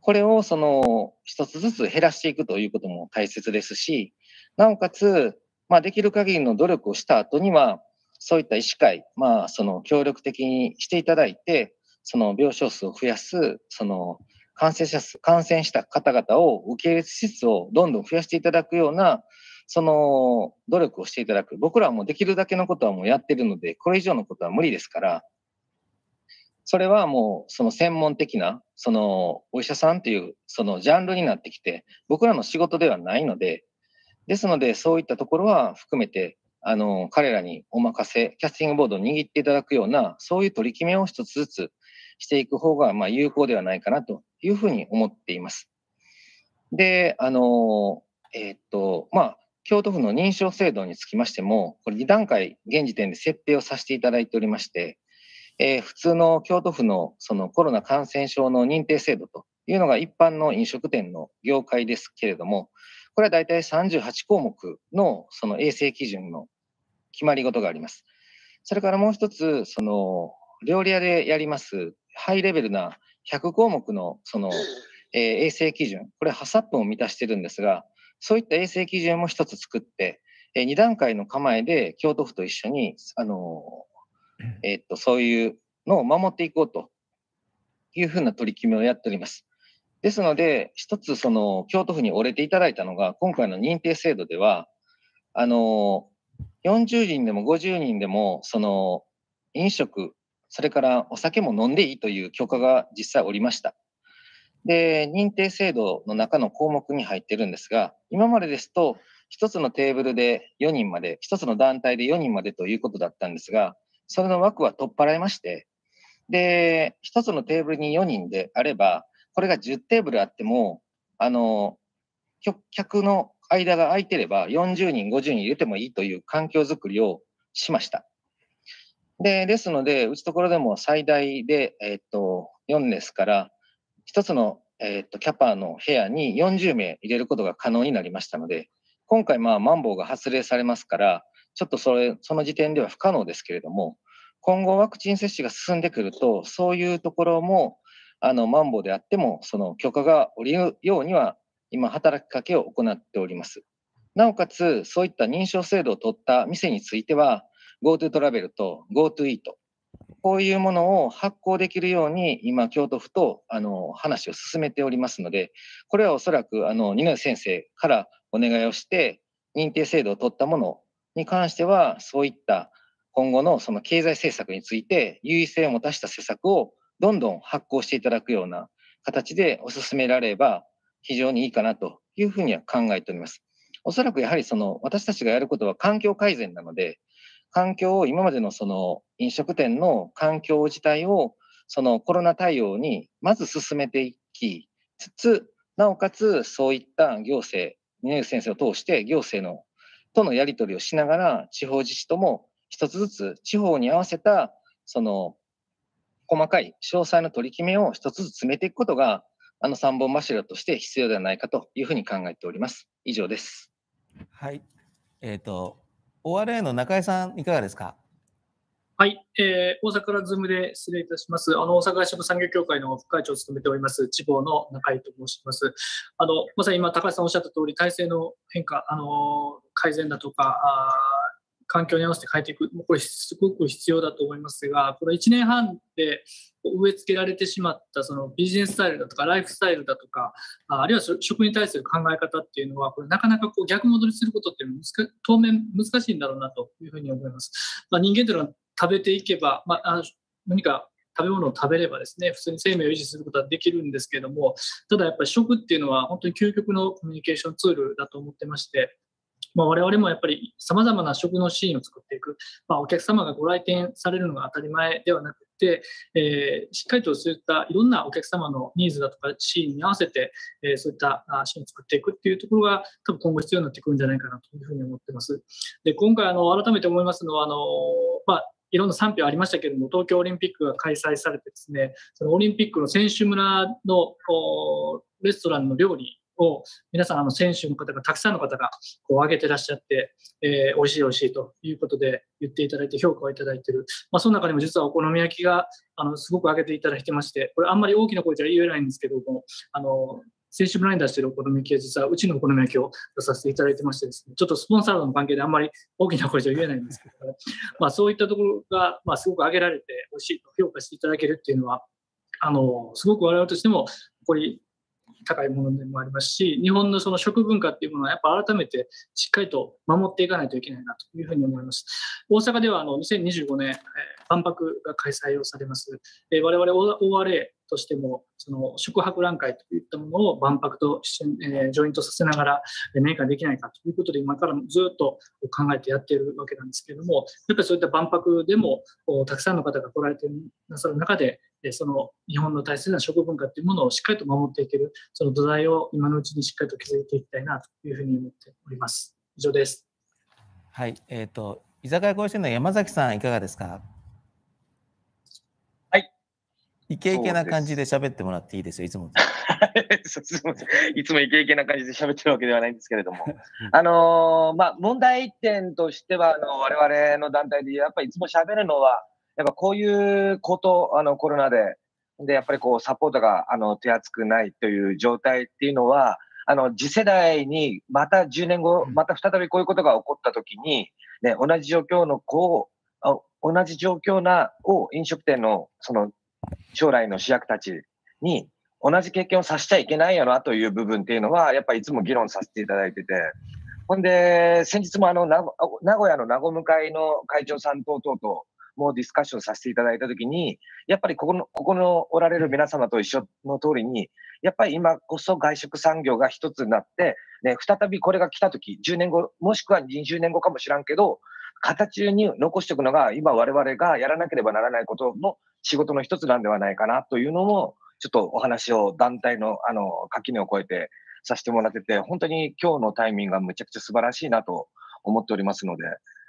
Speaker 12: これをその一つずつ減らしていくということも大切ですし、なおかつ、まあ、できる限りの努力をした後には、そういった医師会、まあ、その協力的にしていただいて、その病床数を増やす、その感染者数、感染した方々を受け入れ施設をどんどん増やしていただくような、その努力をしていただく。僕らはもうできるだけのことはもうやってるので、これ以上のことは無理ですから、それはもうその専門的な、そのお医者さんというそのジャンルになってきて、僕らの仕事ではないので、ですので、そういったところは含めて、あの彼らにお任せ、キャスティングボードを握っていただくような、そういう取り決めを一つずつしていく方がまあ有効ではないかなというふうに思っています。で、あの、えー、っと、まあ、京都府の認証制度につきましても、これ2段階、現時点で設定をさせていただいておりまして、えー、普通の京都府のそのコロナ感染症の認定制度というのが一般の飲食店の業界ですけれども、これは大体38項目のその衛生基準の決まり事があります。それからもう一つ、その料理屋でやりますハイレベルな100項目のその、え衛生基準、これハサップを満たしてるんですが、そういった衛生基準も一つ作って、え2段階の構えで京都府と一緒に、あのえっとそういうのを守っていこうというふうな取り決めをやっております。ですので、一つその京都府に折れていただいたのが、今回の認定制度では、あの40人でも50人でも、その飲食、それからお酒も飲んでいいという許可が実際おりました。で、認定制度の中の項目に入ってるんですが、今までですと、1つのテーブルで4人まで、1つの団体で4人までということだったんですが、それの枠は取っ払いまして、で、1つのテーブルに4人であれば、これが10テーブルあっても、あの、客の間が空いてれば40人、50人入れてもいいという環境づくりをしました。で、ですので、うちところでも最大で、えー、っと、4ですから、1つの、えー、っと、キャパの部屋に40名入れることが可能になりましたので、今回、まあ、マンボウが発令されますから、ちょっとそれ、その時点では不可能ですけれども、今後ワクチン接種が進んでくると、そういうところも、あのマンボウであっても、その許可が下りるようには、今、働きかけを行っております。なおかつ、そういった認証制度を取った店については、GoTo トラベルと GoTo e a t こういうものを発行できるように、今、京都府とあの話を進めておりますので、これはおそらくあの二宮先生からお願いをして、認定制度を取ったものに関しては、そういった今後のその経済政策について、優位性を持たした施策をどんどん発行していただくような形でお勧められれば非常にいいかなというふうには考えております。おそらくやはりその私たちがやることは環境改善なので、環境を今までのその飲食店の環境自体をそのコロナ対応にまず進めていきつつ、なおかつそういった行政、峰口先生を通して行政のとのやり取りをしながら地方自治とも一つずつ地方に合わせたその細かい詳細の取り決めを一つずつ詰めていくことが、あの三本柱として必要ではないかというふうに考えております。以上です。
Speaker 2: はい。えっ、ー、と、ORA の中井さん、いかがですか。
Speaker 13: はい、えー、大阪からズームで失礼いたします。あの大阪外食産業協会の副会長を務めております、地方の中井と申します。あのまさに今、高橋さんおっしゃった通り、体制の変化、あの改善だとか、あ環境に合わせて変えていく、もうこれすごく必要だと思いますが、この1年半で植え付けられてしまったそのビジネススタイルだとかライフスタイルだとか、あるいは食に対する考え方っていうのは、これなかなかこう逆戻りすることっていうのは、当面難しいんだろうなというふうに思います。まあ、人間というのは食べていけば、まあ、何か食べ物を食べればですね、普通に生命を維持することはできるんですけども、ただやっぱり食っていうのは本当に究極のコミュニケーションツールだと思ってまして、まあ、我々もやっぱりさまざまな食のシーンを作っていく、まあ、お客様がご来店されるのが当たり前ではなくて、えー、しっかりとそういったいろんなお客様のニーズだとかシーンに合わせて、えー、そういったシーンを作っていくっていうところが多分今後必要になってくるんじゃないかなというふうに思ってます。で今回あの改めて思いますのはあの、まあいろんな賛否ありましたけれども、東京オリンピックが開催されてですね、そのオリンピックの選手村のレストランの料理を皆さんあの選手の方がたくさんの方がこう上げてらっしゃって、えー、美味しい美味しいということで言っていただいて評価をいただいている、まあ、その中でも実はお好み焼きがあのすごく上げていただいてましてこれあんまり大きな声じゃ言えないんですけどもあの選手村に出しているお好み焼きは実はうちのお好み焼きを出させていただいてましてですねちょっとスポンサーの関係であんまり大きな声じゃ言えないんですけど、まあ、そういったところが、まあ、すごく上げられて美味しいと評価していただけるっていうのはあのすごく我々としてもこれ高いものでもありますし、日本のその食文化っていうものはやっぱ改めてしっかりと守っていかないといけないなというふうに思います。大阪ではあの2025年、万博が開催をされます。え我々 ORA としてもその宿泊覧会といったものを万博と、えジョイントさせながらメーカーできないかということで今からずっと考えてやっているわけなんですけれどもやっぱりそういった万博でもたくさんの方が来られてなさる中でその日本の大切な食文化というものをしっかりと守っていけるその土台を今のうちにしっかりと築いていきたいなというふうに思っております。以上です。
Speaker 2: はい、えっ、ー、と居酒屋ご一緒の山崎さんいかがですか。イ
Speaker 9: ケイケな感
Speaker 2: じで喋ってもらっていいですよ、いつも。<laughs>
Speaker 9: いつもイケイケな
Speaker 4: 感じで喋ってるわけではないんですけれども。
Speaker 9: あのー、まあ、問題点としては、あの、我々の団体で、やっぱりいつも喋るのは、やっぱこういうこと、あの、コロナで、で、やっぱりこう、サポートが、あの、手厚くないという状態っていうのは、あの、次世代に、また10年後、また再びこういうことが起こったときに、ね、同じ状況の子を、同じ状況な、を飲食店の、その、将来の主役たちに同じ経験をさせちゃいけないよなという部分っていうのは、やっぱりいつも議論させていただいてて、ほんで、先日もあの、名古屋の名古向会の会長さん等々と、もディスカッションさせていただいたときに、やっぱりここの、ここのおられる皆様と一緒の通りに、やっぱり今こそ外食産業が一つになって、ね、再びこれが来たとき、10年後、もしくは20年後かもしらんけど、形に残しておくのが、今我々がやらなければならないことの仕事の一つなんではないかなというのも、ちょっとお話を団体の、あの、垣根を越えてさせてもらってて、本当に今日のタイミングがむちゃくちゃ素晴らしいなと思っておりますので、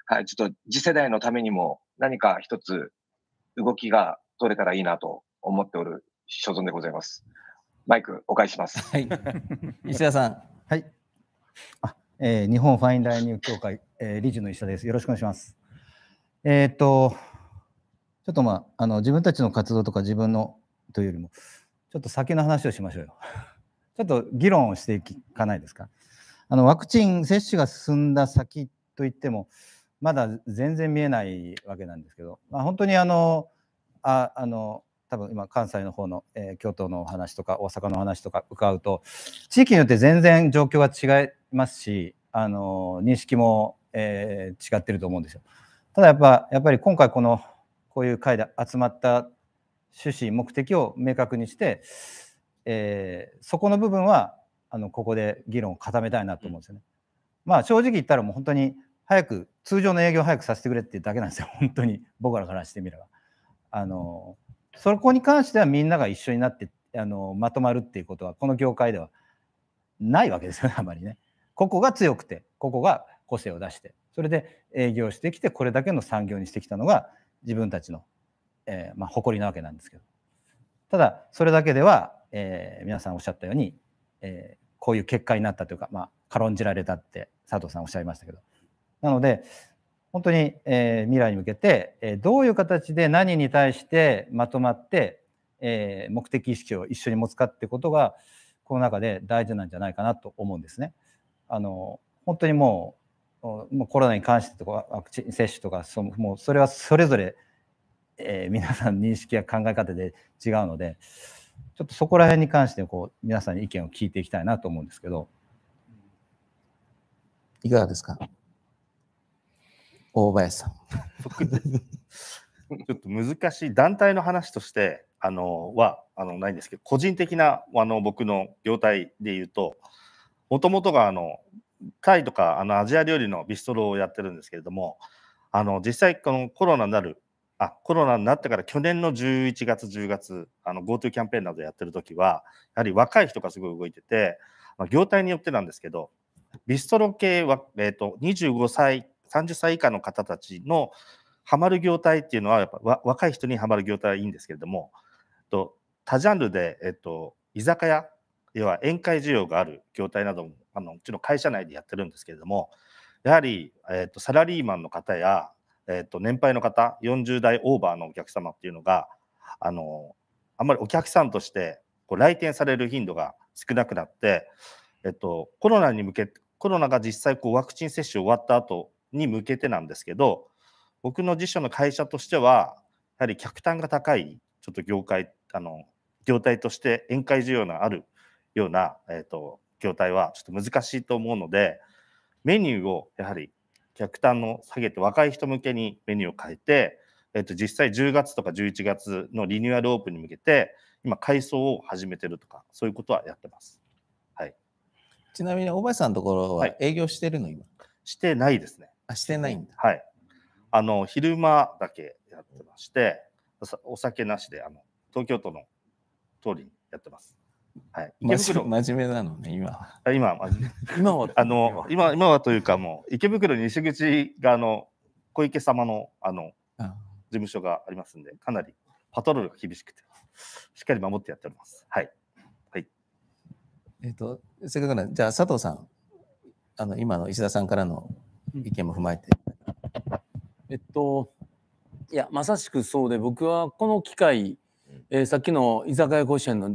Speaker 9: はい、ちょっと次世代のためにも何か一つ動きが取れたらいいなと思っておる所存でございます。マイクお返します。はい。
Speaker 11: <laughs> 石田さん。はい。あ、えー、日本ファインダイニング協会、えー、理事の石田です。よろしくお願いします。えっ、と、ちょっとまあ、あの自分たちの活動とか自分のというよりも、ちょっと先の話をしましょうよ。<laughs> ちょっと議論をしていかないですか。あのワクチン接種が進んだ先といっても、まだ全然見えないわけなんですけど、まあ、本当にあの、ああの多分今関西の方の、えー、京都のお話とか大阪の話とか伺うと地域によって全然状況は違いますし、あの認識も、えー、違ってると思うんですよ。ただやっぱやっぱり今回このこういう会で集まった趣旨目的を明確にして、えー、そこの部分はあのここで議論を固めたいなと思うんですよね。うん、まあ正直言ったらもう本当に早く通常の営業を早くさせてくれっていうだけなんですよ <laughs> 本当に僕らからしてみれば。あのそこに関してはみんなが一緒になってあのまとまるっていうことはこの業界ではないわけですよねあまりね。ここが強くてここが個性を出してそれで営業してきてこれだけの産業にしてきたのが自分たちの、えー、まあ、誇りなわけなんですけどただそれだけでは、えー、皆さんおっしゃったように、えー、こういう結果になったというか、まあ、軽んじられたって佐藤さんおっしゃいましたけどなので本当に、えー、未来に向けて、えー、どういう形で何に対してまとまって、えー、目的意識を一緒に持つかってことがこの中で大事なんじゃないかなと思うんですね。あの本当にももうコロナに関してとかワクチン接種とかそもうそれはそれぞれ、えー、皆さん認識や考え方で違うのでちょっとそこら辺に関してこう皆さんに意見を聞いていきたいなと思うんですけど
Speaker 2: いかがですか大
Speaker 5: 林さん <laughs>
Speaker 7: ちょっと難しい団体の話としてあのはあのないんですけど個人的なあの僕の業態で言うともともとがあのタイとかあのアジア料理のビストロをやってるんですけれども、あの実際、このコロナになるあ、コロナになってから去年の11月、10月、GoTo キャンペーンなどやってる時は、やはり若い人がすごい動いてて、まあ、業態によってなんですけど、ビストロ系は、えーと、25歳、30歳以下の方たちのハマる業態っていうのはやっぱ若い人にはまる業態はいいんですけれども、と多ジャンルで、えーと、と居酒屋、要は宴会需要がある業態などもあのうちの会社内でやってるんですけれども、やはり、えーと、サラリーマンの方や、えーと、年配の方、40代オーバーのお客様っていうのが、あのあんまりお客さんとしてこう来店される頻度が少なくなって、えっ、ー、と、コロナに向けコロナが実際こうワクチン接種終わった後に向けてなんですけど、僕の辞書の会社としては、やはり客単が高い、ちょっと業界、あの業態として宴会需要のあるような、えーと業態はちょっと難しいと思うので、メニューをやはり客単の下げて若い人向けにメニューを変えて、えっと、実際10月とか11月のリニューアルオープンに向けて、今、改装を始めてるとか、そういうことはやってます。はい、
Speaker 2: ちなみに、小林さんのところは営業してるの、今、はい、してないですね。あ、してないんだ。はい。
Speaker 7: あの、昼間だけやってまして、お酒なしで、あの、東京都の通りにやってます。はい、
Speaker 2: 真面目なのね、今は。今は、
Speaker 7: 今はあの今今はというか、もう池袋西口があの小池様のあの事務所がありますんで、かなりパトロールが厳しくて、
Speaker 2: しっかり守ってやっております。はい。はい、えっ、ー、と、せっかくなじゃあ佐藤さん、あの今の石田さんからの意見も踏まえて。
Speaker 5: えっと、いや、まさしくそうで、僕はこの機会、えー、さっきの居酒屋甲子園の、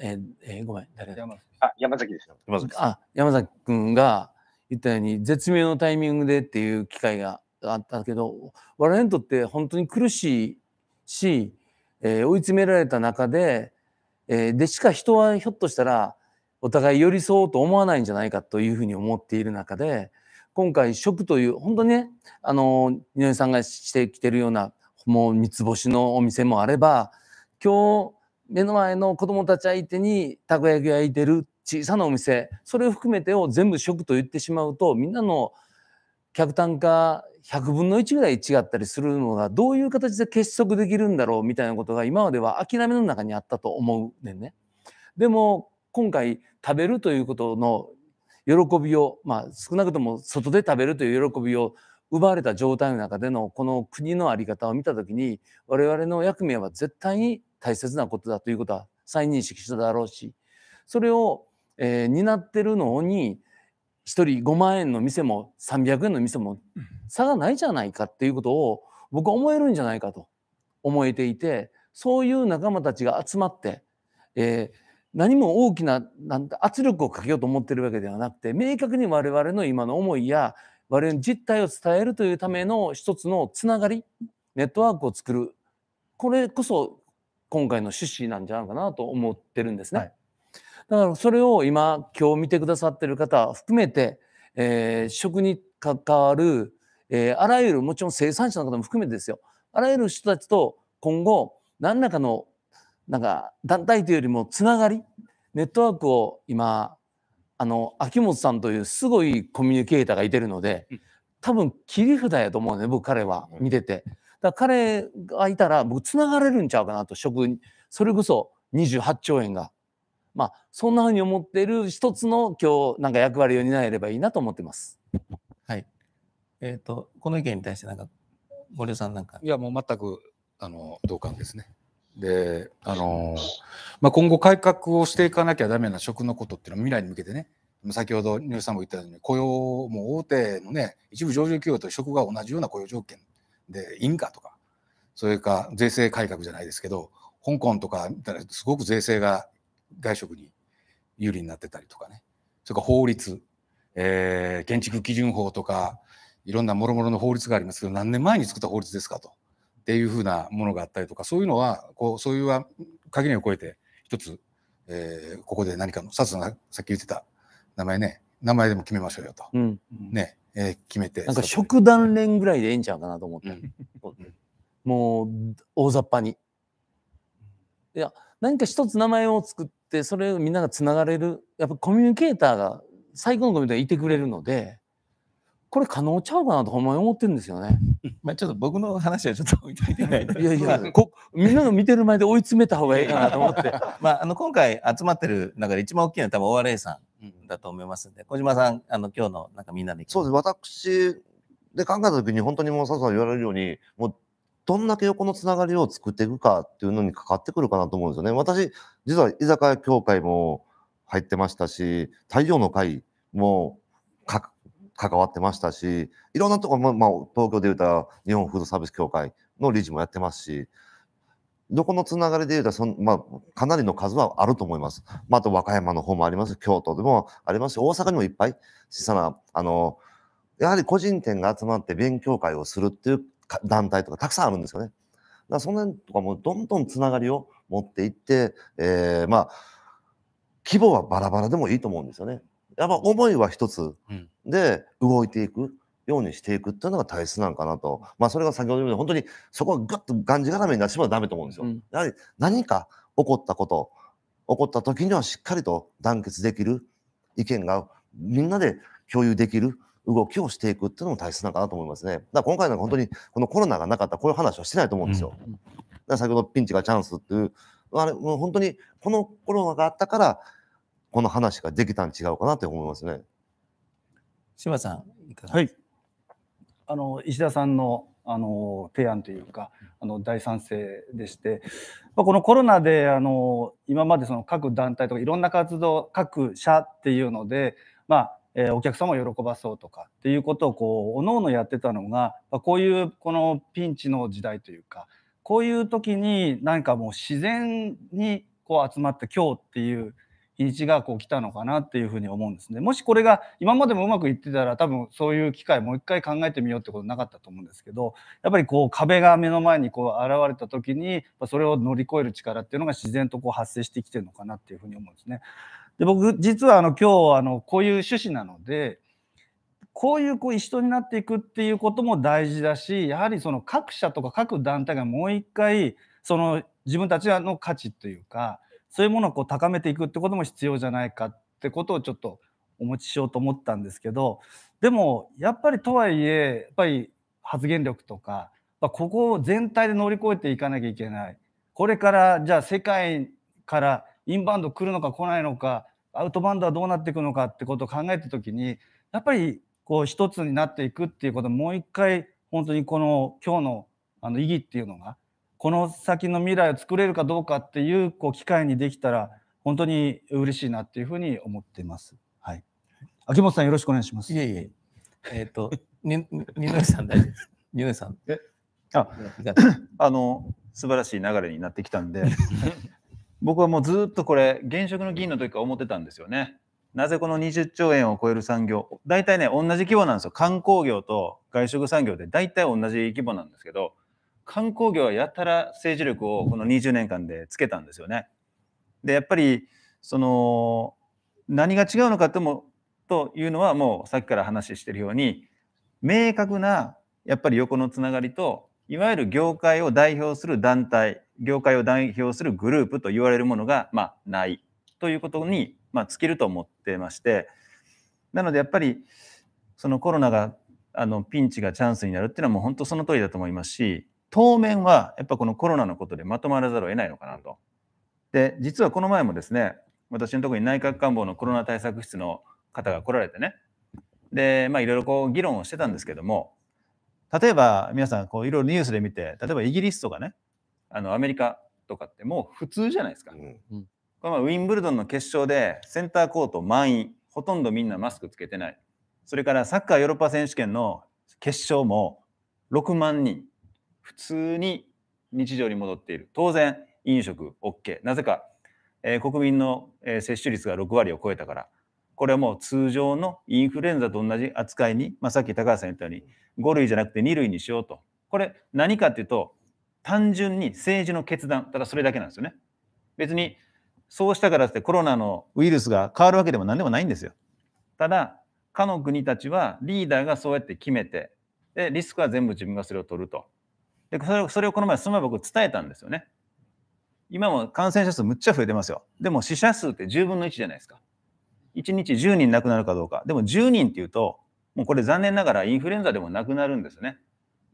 Speaker 5: えーえー、ごめん、
Speaker 9: 誰山あ山崎です山崎あ
Speaker 5: 山崎君が言ったように、絶妙のタイミングでっていう機会があったけど、我々にとって本当に苦しいし、えー、追い詰められた中で、えー、でしか人はひょっとしたら、お互い寄り添おうと思わないんじゃないかというふうに思っている中で、今回食という本当にねあの井上さんがしてきてるようなもう三つ星のお店もあれば今日目の前の子どもたち相手にたこ焼きを焼いてる小さなお店それを含めてを全部食と言ってしまうとみんなの客単価100分の1ぐらい違ったりするのがどういう形で結束できるんだろうみたいなことが今までは諦めの中にあったと思うねんね。でも今回食べるということの喜びを、まあ、少なくとも外で食べるという喜びを奪われた状態の中でのこの国の在り方を見た時に我々の役目は絶対に大切なことだということは再認識しただろうしそれを、えー、担ってるのに1人5万円の店も300円の店も差がないじゃないかっていうことを僕は思えるんじゃないかと思えていてそういう仲間たちが集まって、えー、何も大きななんて圧力をかけようと思ってるわけではなくて明確に我々の今の思いや我々の実態を伝えるというための一つのつながりネットワークを作るこれこそ今回の趣旨なんじゃないかなと思ってるんですね。はい、だからそれを今今日見てくださってる方含めて、えー、食に関わる、えー、あらゆるもちろん生産者の方も含めてですよあらゆる人たちと今後何らかのなんか団体というよりもつながりネットワークを今あの秋元さんというすごいコミュニケーターがいてるので多分切り札やと思うね僕彼は見てて。うんだ彼がいたら僕つながれるんちゃうかなと食それこそ28兆円が。まあ、そんなふうに思っている一つの今日なんか役割を担えればいいなと思ってます。はい。えっ、ー、とこの意見に対してなんか
Speaker 10: 森尾さんなんか。いやもう全くあの同感ですね。であの、まあ、今後改革をしていかなきゃダメな食のことっていうのは未来に向けてね先ほどニュースさんも言ったように雇用も大手のね一部上場企業と食が同じような雇用条件で、ンカとか、それか税制改革じゃないですけど、香港とか、すごく税制が外食に有利になってたりとかね、それから法律、えー、建築基準法とか、いろんなもろもろの法律がありますけど、何年前に作った法律ですかと。っていうふうなものがあったりとか、そういうのは、こう、そういうは、限りを超えて、一つ、えー、ここで何かの、ささっき言ってた名前ね、
Speaker 5: 名前でも決めましょうよと。うん、ね。えー、決めてなんか職団連ぐらいでええんちゃうかなと思って、もう大雑把にいや何か一つ名前を作ってそれをみんながつながれるやっぱコミュニケーターが最高のコミュニケーターがいてくれるのでこれ可能ちゃうかなとほんまに思ってるんですよね。<laughs> まあちょっと僕の話はちょっと置いといてないいやいやこみんなの見てる前で追い詰めた方がいいか
Speaker 2: なと思って <laughs> まああの今回集まってる中で一番大きいのは多分 ORA さんだと思いますんで、
Speaker 6: 小島さんあの今日のなんかみんなでそうです私で考えた時に本当にもうさっさと言われるようにもうどんだけ横のつながりを作っていくかっていうのにかかってくるかなと思うんですよね。私実は居酒屋協会も入ってましたし太陽の会もか関わってましたし、いろんなところ、まあ、東京でいうたら日本フードサービス協会の理事もやってますし、どこのつながりでいうとその、まあ、かなりの数はあると思います。まあ、あと和歌山の方もあります、京都でもありますし、大阪にもいっぱい小さな、あの、やはり個人店が集まって勉強会をするっていう団体とかたくさんあるんですよね。だからその辺とかもどんどんつながりを持っていって、えー、まあ、規模はバラバラでもいいと思うんですよね。やっぱ思いは一つ。で動いていくようにしていくっていうのが大切なんかなと、まあ、それが先ほど言うように本当にそこはぐっとがんじがらめになってしまうとダメと思うんですよ。うん、やはり何か起こったこと起こった時にはしっかりと団結できる意見がみんなで共有できる動きをしていくっていうのも大切なのかなと思いますね。だから今回なんか本当にこのコロナがなかったらこういう話はしてないと思うんですよ。うん、だから先ほどピンチがチャンスっていうあれもう本当にこのコロナがあったからこの話ができたん違うかなって思いますね。
Speaker 8: 柴さん、いかがはい。あの石田さんのあの提案というかあの大賛成でして、まあ、このコロナであの今までその各団体とかいろんな活動各社っていうので、まあえー、お客様を喜ばそうとかっていうことをこうおのおのやってたのが、まあ、こういうこのピンチの時代というかこういう時に何かもう自然にこう集まって今日っていう日がこう来たのかなっていうふうに思うんですね。もしこれが今までもうまくいってたら多分そういう機会もう一回考えてみようってことなかったと思うんですけどやっぱりこう壁が目の前にこう現れた時にそれを乗り越える力っていうのが自然とこう発生してきてるのかなっていうふうに思うんですね。で僕実はあの今日あのこういう趣旨なのでこういうこう一緒になっていくっていうことも大事だしやはりその各社とか各団体がもう一回その自分たちの価値というかそういうものをこう高めていくってことも必要じゃないかってことをちょっとお持ちしようと思ったんですけどでもやっぱりとはいえやっぱり発言力とかここを全体で乗り越えていかなきゃいけない。これからじゃあ世界からインバウンド来るのか来ないのかアウトバウンドはどうなっていくのかってことを考えた時にやっぱりこう一つになっていくっていうこともう一回本当にこの今日のあの意義っていうのがこの先の未来を作れるかどうかっていうこう機会にできたら本当に嬉しいなっていうふうに思っています。はい。
Speaker 3: 秋元さんよろしくお願いします。いえいえ。えっ、ー、と、に、二宮さん大丈夫です。二宮さん。え、あ、<laughs> あの、素晴らしい流れになってきたんで。<laughs> 僕はもうずっとこれ、現職の議員の時から思ってたんですよね。なぜこの20兆円を超える産業、大体ね、同じ規模なんですよ。観光業と外食産業で大体同じ規模なんですけど、観光業はやたら政治力をこの20年間でつけたんですよね。でやっぱりその何が違うのかともというのはもうさっきから話してるように明確なやっぱり横のつながりといわゆる業界を代表する団体業界を代表するグループと言われるものが、まあ、ないということに、まあ、尽きると思ってましてなのでやっぱりそのコロナがあのピンチがチャンスになるっていうのはもう本当その通りだと思いますし当面はやっぱこのコロナのことでまとまらざるを得ないのかなと。で、実はこの前もですね、私のところに内閣官房のコロナ対策室の方が来られてね、で、まあいろいろこう議論をしてたんですけども、例えば皆さんこういろいろニュースで見て、例えばイギリスとかね、あのアメリカとかってもう普通じゃないですか。うん、このウィンブルドンの決勝でセンターコート満員、ほとんどみんなマスクつけてない。それからサッカーヨーロッパ選手権の決勝も6万人。普通に日常に戻っている。当然、飲食 OK。なぜか、えー、国民の、えー、接種率が6割を超えたから、これはもう通常のインフルエンザと同じ扱いに、まあ、さっき高橋さん言ったように、5類じゃなくて2類にしようと。これ、何かっていうと、単純に政治の決断、ただそれだけなんですよね。別に、そうしたからってコロナのウイルスが変わるわけでも何でもないんですよ。ただ、かの国たちはリーダーがそうやって決めて、でリスクは全部自分がそれを取ると。でそれそれをこの前、その前僕伝えたんですよね。今も感染者数むっちゃ増えてますよ。でも死者数って10分の1じゃないですか。1日10人亡くなるかどうか。でも10人っていうと、もうこれ残念ながらインフルエンザでも亡くなるんですね。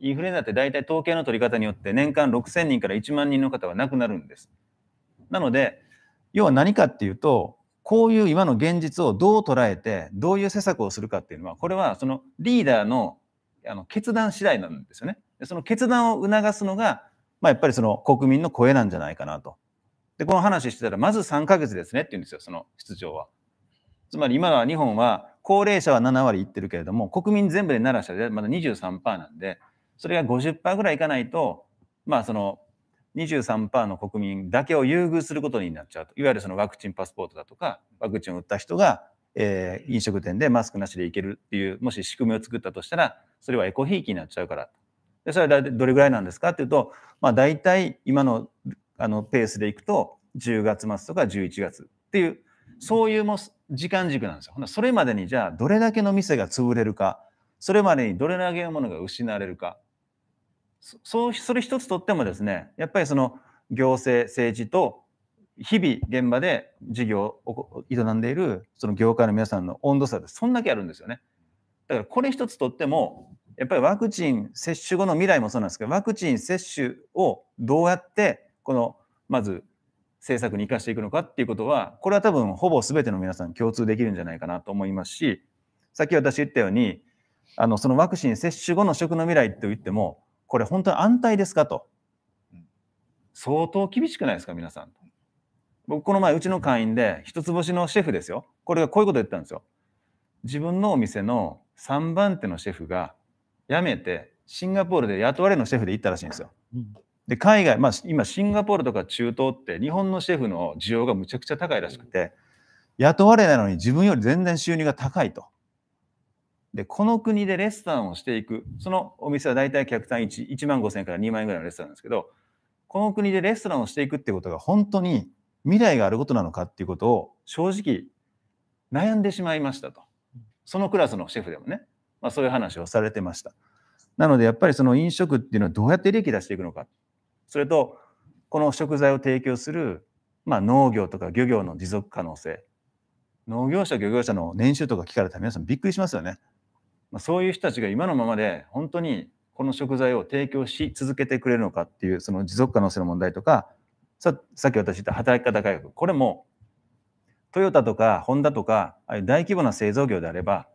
Speaker 3: インフルエンザって大体統計の取り方によって年間6000人から1万人の方は亡くなるんです。なので、要は何かっていうと、こういう今の現実をどう捉えて、どういう施策をするかっていうのは、これはそのリーダーのあの決断次第なんですよね。その決断を促すのが、まあ、やっぱりその国民の声なんじゃないかなと。で、この話してたら、まず3ヶ月ですねって言うんですよ、その出場は。つまり今は日本は高齢者は7割いってるけれども、国民全部で7社でまだ23%なんで、それが50%ぐらいいかないと、まあその23%の国民だけを優遇することになっちゃうといわゆるそのワクチンパスポートだとかワクチンを打った人が、えー、飲食店でマスクなしで行けるっていうもし仕組みを作ったとしたらそれはエコひいきになっちゃうからでそれはどれぐらいなんですかっていうと、まあ、大体今のあのペースでいくと10月末とか11月っていうそういうも時間軸なんですよ。それまでにじゃあどれだけの店が潰れるかそれまでにどれだけのものが失われるかそうそれ一つとってもですねやっぱりその行政政治と日々現場で事業を営んでいるその業界の皆さんの温度差ってそんだけあるんですよね。だからこれ一つとってもやっぱりワクチン接種後の未来もそうなんですけどワクチン接種をどうやってこのまず政策に生かしていくのかっていうことはこれは多分ほぼ全ての皆さん共通できるんじゃないかなと思いますしさっき私言ったようにあのそのワクチン接種後の食の未来と言ってもこれ本当に安泰ですかと相当厳しくないですか皆さん僕この前うちの会員で一つ星のシェフですよこれがこういうこと言ったんですよ自分のお店の3番手のシェフが辞めてシンガポールで雇われのシェフで行ったらしいんですよ。で海外、まあ、今シンガポールとか中東って日本のシェフの需要がむちゃくちゃ高いらしくて雇われなのに自分より全然収入が高いと。でこの国でレストランをしていくそのお店は大体客単 1, 1万5,000円から2万円ぐらいのレストランなんですけどこの国でレストランをしていくってことが本当に未来があることなのかっていうことを正直悩んでしまいましたとそのクラスのシェフでもね。まあ、そういう話をされてました。なのでやっぱりその飲食っていうのはどうやって利益出していくのか。それと、この食材を提供する、まあ、農業とか漁業の持続可能性。農業者、漁業者の年収とか聞かれたら皆さんびっくりしますよね。まあ、そういう人たちが今のままで本当にこの食材を提供し続けてくれるのかっていうその持続可能性の問題とかささっき私言った働き方改革これもトヨタとかホンダとかああいう大規模な製造業であれば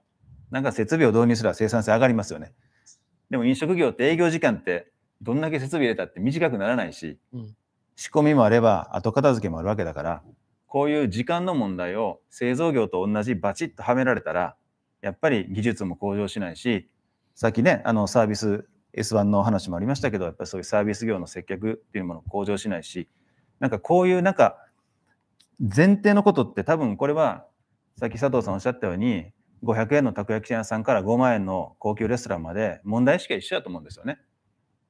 Speaker 3: なんか設備を導入すれば生産性上がりますよね。でも飲食業って営業時間ってどんだけ設備入れたって短くならないし、うん、仕込みもあれば後片付けもあるわけだからこういう時間の問題を製造業と同じバチッとはめられたらやっぱり技術も向上しないしさっきねあのサービス S1 の話もありましたけどやっぱりそういうサービス業の接客っていうもの向上しないしなんかこういうなんか前提のことって多分これはさっき佐藤さんおっしゃったように500円のたこ焼き屋さんから5万円の高級レストランまで問題意識は一緒だと思うんですよね。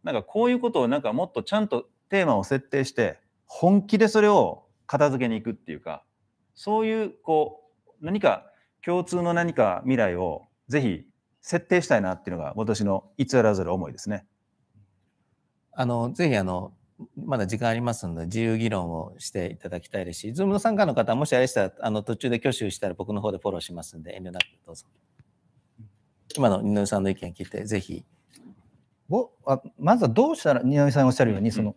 Speaker 3: なんかこういうことをなんかもっとちゃんとテーマを設定して本気でそれを片付けに行くっていうかそういうこう何か共通の何か未来をぜひ設定したいなっていうのが私の偽らざる思いですね。あのぜひあのまだ時間ありますので、自由議論をしていただ
Speaker 2: きたいですし、Zoom の参加の方、もしあれしたら、あの途中で挙手したら僕の方でフォローしますので、遠慮なくどうぞ。今の二上さんの意見聞いて、ぜひ。
Speaker 11: まずはどうしたら、二上さんおっしゃるように、その、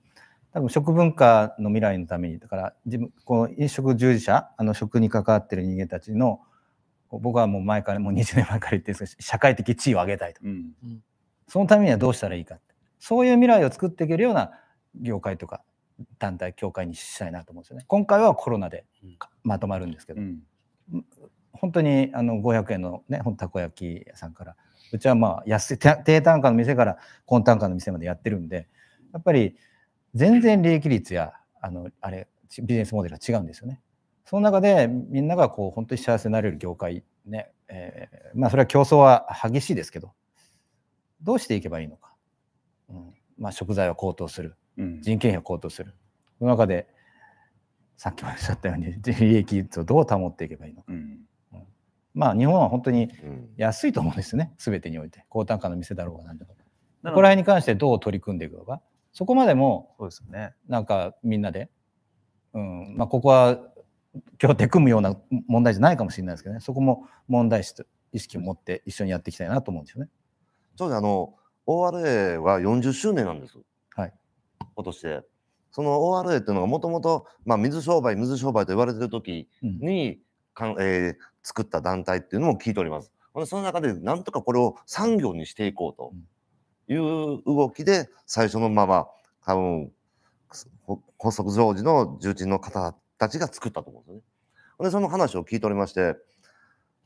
Speaker 11: 多分食文化の未来のために、だから、自分、この飲食従事者、あの食に関わってる人間たちの、僕はもう前から、もう20年前から言ってるんですけど、社会的地位を上げたいと。うん、そのためにはどうしたらいいかそういう未来を作っていけるような業界とか団体協会にしたいなと思うんですよね。今回はコロナでまとまるんですけど、うん、本当にあの500円のねほんたこ焼き屋さんからうちはまあ安い低単価の店から高単価の店までやってるんでやっぱり全然利益率やあのあれビジネスモデルが違うんですよね。その中でみんながこう本当に幸せになれる業界ね、えー、まあそれは競争は激しいですけどどうしていけばいいのか、うんまあ、食材は高騰する人件費が高騰する。その中で、さっきもおっしゃったように、<laughs> 利益率をどう保っていけばいいのか。まあ、日本は本当に安いと思うんですね、すべてにおいて。高単価の店だろうが何だろうが。ここら辺に関してどう取り組んでいくのか。そこまでも、そうですね、なんかみんなで、うんまあ、ここは今日手組むような問題じゃないかもしれないですけどね、そこも問題意識を持って一緒にやっていきたいなと思うんですよね。
Speaker 6: そうですあの ORA は40周年なんです。ことして、その ORA っていうのがもともと水商売水商売と言われてる時にかん、えー、作った団体っていうのも聞いております。その中でなんとかこれを産業にしていこうという動きで最初のまま多分発足常時の重鎮の方たちが作ったと思うんですよね。でその話を聞いておりまして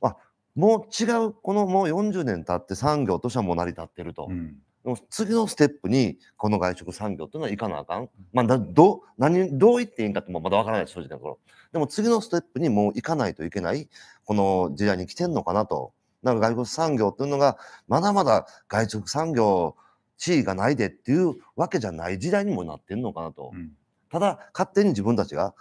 Speaker 6: あもう違うこのもう40年経って産業としてはもう成り立ってると。うんも次のステップに、この外食産業っていうのはいかなあかん。まあ、ど、何、どう言っていいんかってもまだわからない、正直なところ。でも次のステップにもう行かないといけない、この時代に来てんのかなと。だから外国産業っていうのが、まだまだ外食産業、地位がないでっていうわけじゃない時代にもなってんのかなと。うん、ただ、勝手に自分たちが、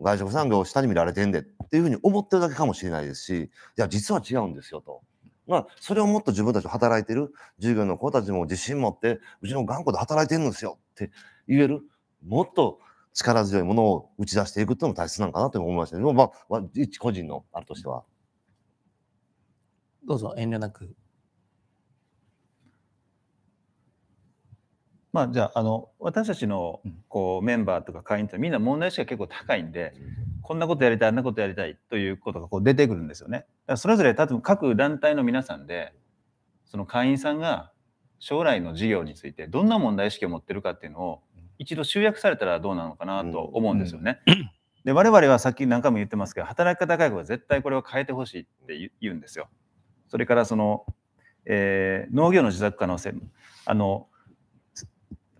Speaker 6: 外食産業を下に見られてんでっていうふうに思ってるだけかもしれないですし、いや、実は違うんですよと。まあ、それをもっと自分たち働いてる従業員の子たちも自信持って、うちの頑固で働いてるんですよって言える、もっと力強いものを打ち出していくっていうのも大切なのかなと思いましたけど、まあ、一個人のあるとしては。
Speaker 3: どうぞ遠慮なく。まあ、じゃあの私たちのこうメンバーとか会員ってみんな問題意識が結構高いんで、こんなことやりたい、あんなことやりたいということがこう出てくるんですよね。だからそれぞれ多分各団体の皆さんで、その会員さんが将来の事業についてどんな問題意識を持ってるかっていうのを一度集約されたらどうなのかなと思うんですよね。うんうん、で我々はさっき何回も言ってますけど働き方改革は絶対これは変えてほしいって言うんですよ。それからその、えー、農業の自宅可能性、あの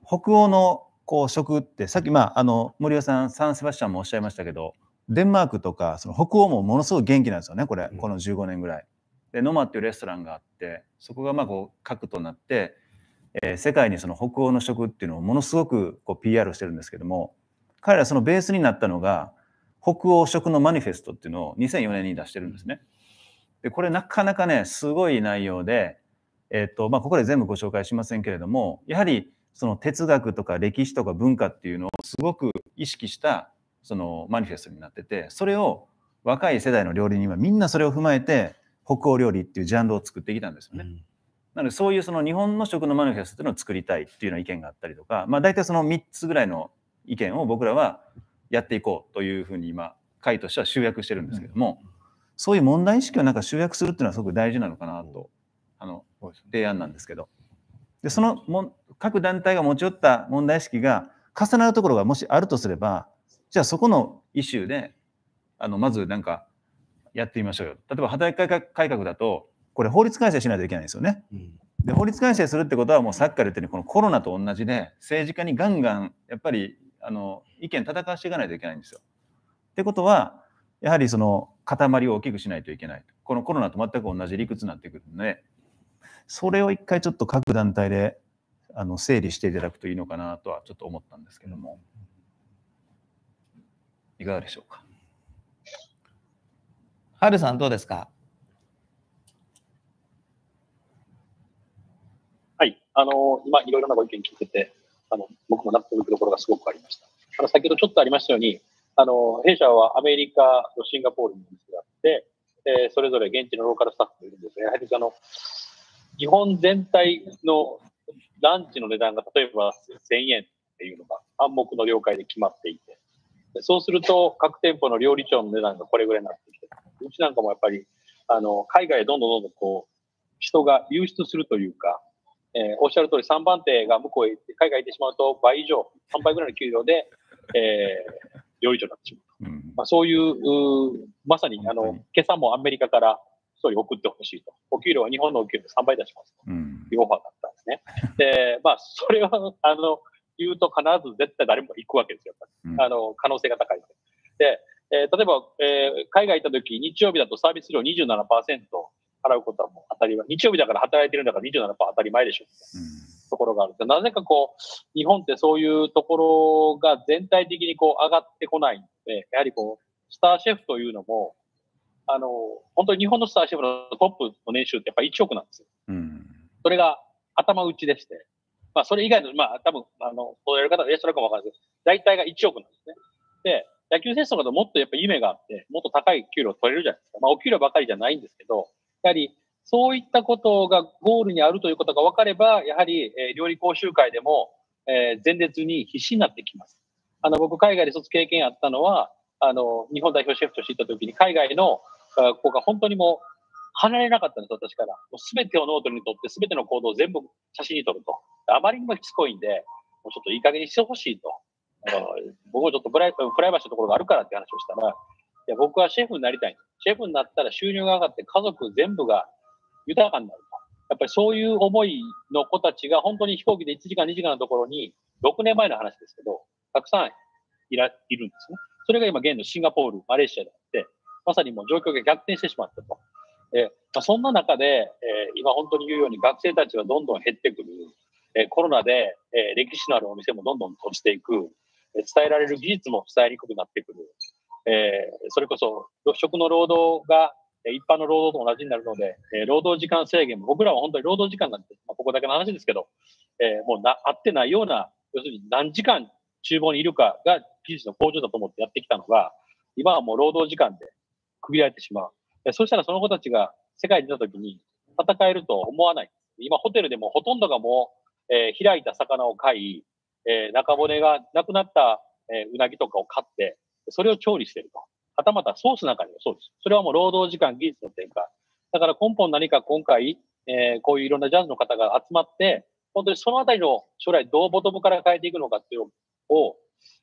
Speaker 3: 北欧のこう食ってさっき、まあ、あの森尾さんサン・セバスチャンもおっしゃいましたけどデンマークとかその北欧もものすごく元気なんですよねこれ、この15年ぐらい。でノマっていうレストランがあってそこがまあこう核となって、えー、世界にその北欧の食っていうのをものすごくこう PR してるんですけども彼らそのベースになったのが北欧食のマニフェストっていうのを2004年に出してるんですね。でこれなかなかねすごい内容で、えーとまあ、ここで全部ご紹介しませんけれどもやはりその哲学とか歴史とか文化っていうのをすごく意識したそのマニフェストになっててそれを若い世代の料理人はみんなそれを踏まえて北欧料理っていうジャンルを作ってきたんですよね。うん、なのでそういうその日本の食のマニフェストっていうのを作りたいっていうような意見があったりとか、まあ、大体その3つぐらいの意見を僕らはやっていこうというふうに今会としては集約してるんですけども、うん、そういう問題意識をなんか集約するっていうのはすごく大事なのかなと、うん、あの提案なんですけどでそのも各団体が持ち寄った問題意識が重なるところがもしあるとすればじゃあそこのイシューで、あの、まずなんかやってみましょうよ。例えば働き改革だと、これ法律改正しないといけないんですよね。うん、で、法律改正するってことはもうさっきから言ったように、このコロナと同じで、政治家にガンガン、やっぱり、あの、意見戦わしていかないといけないんですよ。ってことは、やはりその塊を大きくしないといけない。このコロナと全く同じ理屈になってくるので、それを一回ちょっと各団体であの整理していただくといいのかなとはちょっと思ったんですけども。うんいかがでしょうか。はるさん、どうですか
Speaker 4: はい、あの今、いろいろなご意見聞いてて、あの僕も納得いくところがすごくありました。あの先ほどちょっとありましたように、あの弊社はアメリカとシンガポールにお店があって、えー、それぞれ現地のローカルスタッフがいるんですが、やはりあの日本全体のランチの値段が例えば1000円っていうのが暗黙の了解で決まっていて、そうすると、各店舗の料理長の値段がこれぐらいになってきて、うちなんかもやっぱり、あの、海外へどんどんどんどんこう、人が流出するというか、えー、おっしゃる通り3番手が向こうへ行って、海外行ってしまうと倍以上、3倍ぐらいの給料で、えー、料理長になってしまう。うん、まあ、そういう、まさに、あの、今朝もアメリカから送ってほしいと。お給料は日本のお給料3倍出しますというオファーだったんですね。うん、で、まあ、それは、あの、言うと必ず絶対誰も行くわけですよ。あの、可能性が高いで。で、えー、例えば、えー、海外行った時、日曜日だとサービス料27%払うことはもう当たり前。日曜日だから働いてるんだから27%当たり前でしょ。うん、ところがある。なぜかこう、日本ってそういうところが全体的にこう上がってこないんで、やはりこう、スターシェフというのも、あの、本当に日本のスターシェフのトップの年収ってやっぱ1億なんですよ。うん、それが頭打ちでして。まあ、それ以外の、まあ、多分、あの、こうやる方がいらっしゃるかもわからないですけど、大体が1億なんですね。で、野球選手の方もっとやっぱ夢があって、もっと高い給料取れるじゃないですか。まあ、お給料ばかりじゃないんですけど、やはり、そういったことがゴールにあるということが分かれば、やはり、えー、料理講習会でも、えー、前列に必死になってきます。あの、僕、海外で一つ経験あったのは、あの、日本代表シェフとして行った時に、海外のここが本当にも離れなかったんです、私から。すべてをノートにとって、すべての行動を全部写真に撮ると。あまりにもしつこいんで、もうちょっといい加減にしてほしいと。あの僕はちょっとプライプライバシーのところがあるからって話をしたら、いや僕はシェフになりたい。シェフになったら収入が上がって家族全部が豊かになると。やっぱりそういう思いの子たちが本当に飛行機で1時間2時間のところに、6年前の話ですけど、たくさんいらいるんですね。それが今現のシンガポール、マレーシアであって、まさにもう状況が逆転してしまったと。えまあ、そんな中で、え今本当に言うように学生たちはどんどん減ってくる、えコロナで、え歴史のあるお店もどんどん閉じていく、え伝えられる技術も伝えにくくなってくる、えそれこそ食の労働が一般の労働と同じになるので、え労働時間制限も、僕らは本当に労働時間なんて、まあ、ここだけの話ですけど、えもうな合ってないような、要するに何時間厨房にいるかが技術の向上だと思ってやってきたのが、今はもう労働時間で区切られてしまう。そしたらその子たちが世界に出た時に戦えると思わない。今ホテルでもほとんどがもう、えー、開いた魚を飼い、えー、中骨がなくなった、えー、うなぎとかを飼って、それを調理してると。はたまたソースなんかにもそうです。それはもう労働時間、技術の転換。だから根本何か今回、えー、こういういろんなジャズの方が集まって、本当にそのあたりの将来どうボトムから変えていくのかっていうのを、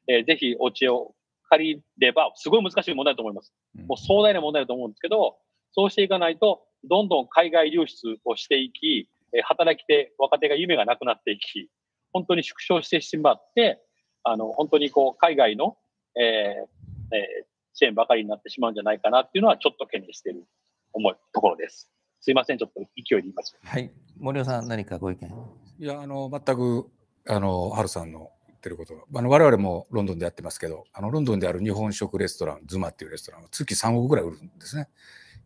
Speaker 4: えー、ぜひお知恵を借りれば、すごい難しい問題だと思います。もう壮大な問題だと思うんですけど、そうしていかないと、どんどん海外流出をしていき、働き手、若手が夢がなくなっていき、本当に縮小してしまって、あの、本当にこう、海外の、えー、えー、支援ばかりになってしまうんじゃないかなっていうのは、ちょっと懸念している思い、ところです。すいません、ちょっと勢いで言います。は
Speaker 2: い。森尾さん、何かご意見いや、あの、全く、
Speaker 10: あの、春さんのってることが、あの我々もロンドンでやってますけど、あのロンドンである日本食レストラン、ズマっていうレストランは月3億ぐらい売るんですね。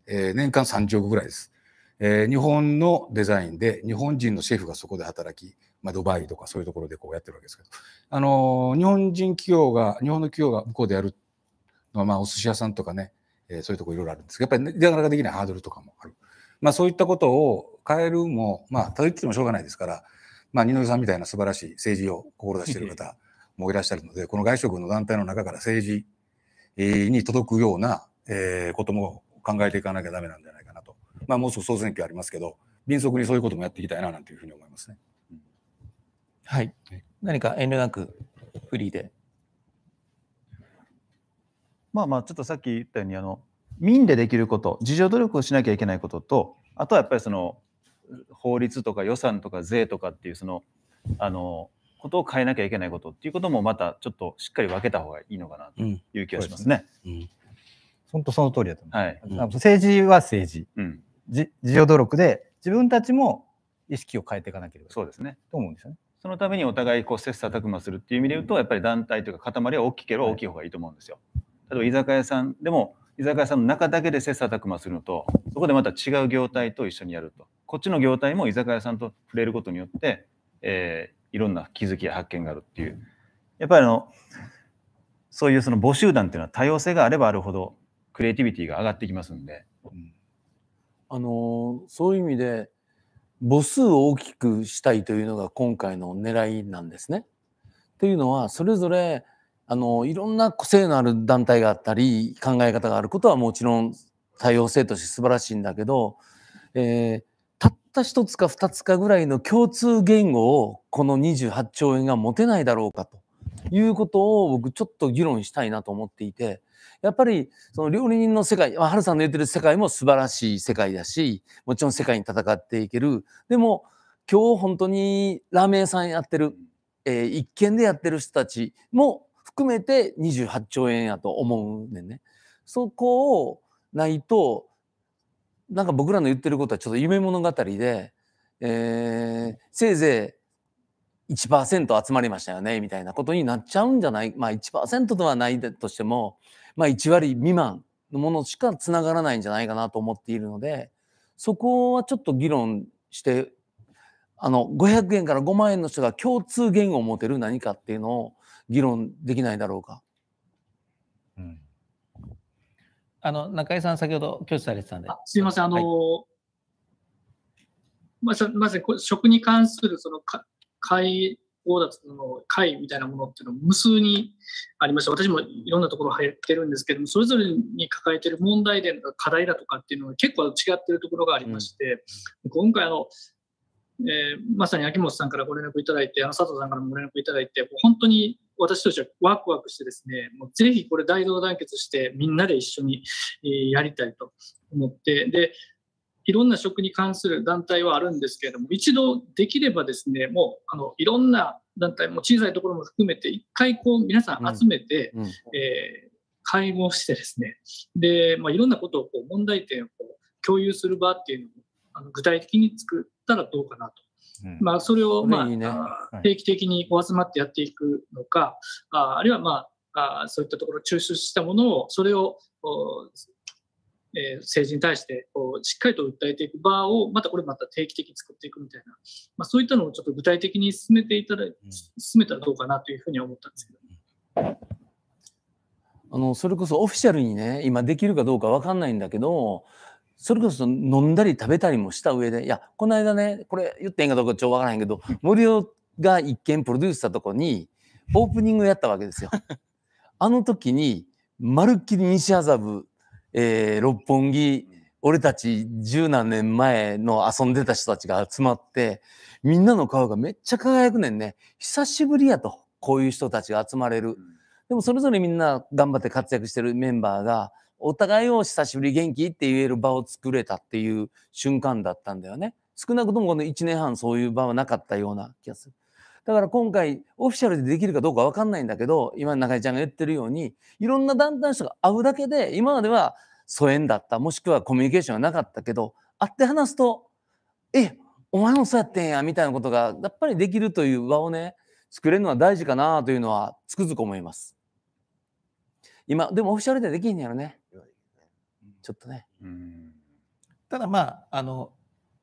Speaker 10: えー、年間30億ぐらいです。えー、日本のデザインで、日本人のシェフがそこで働き、まあ、ドバイとかそういうところでこうやってるわけですけど、あのー、日本人企業が、日本の企業が向こうでやるのは、まあ、お寿司屋さんとかね、えー、そういうとこいろいろあるんですけど、やっぱりなかなかできないハードルとかもある。まあ、そういったことを変えるも、まあ、たどり着いてもしょうがないですから、まあ、二宮さんみたいな素晴らしい政治を志している方 <laughs> もいらっしゃるので、この外食の団体の中から政治に届くような、えー、ことも考えていかなきゃだめなんじゃないかなと。まあ、もうすぐ総選挙ありますけど、迅速にそういうこともやっていきたいななんていうふうに思いますね。はい。何か遠慮なくフリーで。
Speaker 3: まあまあ、ちょっとさっき言ったように、あの、民でできること、自助努力をしなきゃいけないことと、あとはやっぱりその法律とか予算とか税とかっていうそのあのことを変えなきゃいけないことっていうこともまたちょっとしっかり分けた方がいいのかなという気がしますね。うん、すね
Speaker 11: 本当、その通りだと思う。はい、うん、政治は政治、うん、自助努力で自分たちも意識を変えていかなければそうですねと思うんですよね。
Speaker 3: そのためにお互いこう切磋琢磨するっていう意味で言うと、やっぱり団体というか塊は大きければ大きい方がいいと思うんですよ。はい、例えば居酒屋さんでも居酒屋さんの中だけで切磋琢磨するのとそこでまた違う業態と一緒にやるとこっちの業態も居酒屋さんと触れることによって、えー、いろんな気づきや発見があるっていうやっぱりあのそういうその募集団っていうのは多様性があればあるほどクリエイティビティが上がってきますんで、
Speaker 5: あのそういう意味で母数を大きくしたいというのが今回の狙いなんですね。っていうのはそれぞれあのいろんな個性のある団体があったり考え方があることはもちろん多様性として素晴らしいんだけど、えー、った1つか2つかぐらいの共通言語をこの28兆円が持てないだろうかということを僕ちょっと議論したいなと思っていてやっぱりその料理人の世界ハルさんの言ってる世界も素晴らしい世界だしもちろん世界に戦っていけるでも今日本当にラーメン屋さんやってる、えー、一軒でやってる人たちも含めて28兆円やと思うねんね。そこをないとなんか僕らの言ってることはちょっと夢物語で、えー、せいぜい1%集まりましたよねみたいなことになっちゃうんじゃないまあ1%ではないとしても、まあ、1割未満のものしかつながらないんじゃないかなと思っているのでそこはちょっと議論してあの500円から5万円の人が共通言語を持てる何かっていうのを議論できないだろうか。うん
Speaker 13: あの中井さん、先ほど拒否されてたんで。す
Speaker 5: みません、あの、はい、
Speaker 13: まあ、まず、食に関するそのか解強奪の解みたいなものっていうのは無数にありました。私もいろんなところ入ってるんですけども、それぞれに抱えてる問題点とか課題だとかっていうのは結構違ってるところがありまして、うん、今回あの、えー、まさに秋元さんからご連絡いただいて、あの佐藤さんからもご連絡いただいて、本当に私たちはワクワクしてですね、もうぜひこれ大同団結してみんなで一緒にやりたいと思って、で、いろんな食に関する団体はあるんですけれども、一度できればですね、もうあのいろんな団体も小さいところも含めて、一回こう皆さん集めて、うん、えー、会合してですね、で、まあ、いろんなことをこう問題点をこう共有する場っていうのをあの具体的に作ったらどうかなとまあ、それを、まあ、いいねはい、定期的にお集まってやっていくのか、ああるいは、まあ、あそういったところを抽出したものを、それを、えー、政治に対してこうしっかりと訴えていく場を、またこれまた定期的に作っていくみたいな、まあ、そういったのをちょっと具体的に進めていただ、進めたらどうかなというふうに思ったんですけど。
Speaker 5: あのそれこそオフィシャルにね今できるかどうか分かんないんだけどそれこそ飲んだり食べたりもした上でいやこの間ねこれ言っていいかどうかちょっとわからへんけど森尾が一見プロデュースしたとこにオープニングやったわけですよ。<laughs> あの時にまるっきり西麻布、えー、六本木俺たち十何年前の遊んでた人たちが集まってみんなの顔がめっちゃ輝くねんね久しぶりやとこういう人たちが集まれる。でもそれぞれみんな頑張って活躍してるメンバーがお互いを久しぶり元気って言える場を作れたっていう瞬間だったんだよね。少なくともこの1年半そういう場はなかったような気がする。だから今回オフィシャルでできるかどうか分かんないんだけど今中井ちゃんが言ってるようにいろんな団体の人が会うだけで今までは疎遠だったもしくはコミュニケーションがなかったけど会って話すと「えお前もそうやってんや」みたいなことがやっぱりできるという場をね作れるのは大事かなというのはつくづく思います。今でもオフィシャルでできんやろね。ちょっとね。
Speaker 2: ただまあ、あの、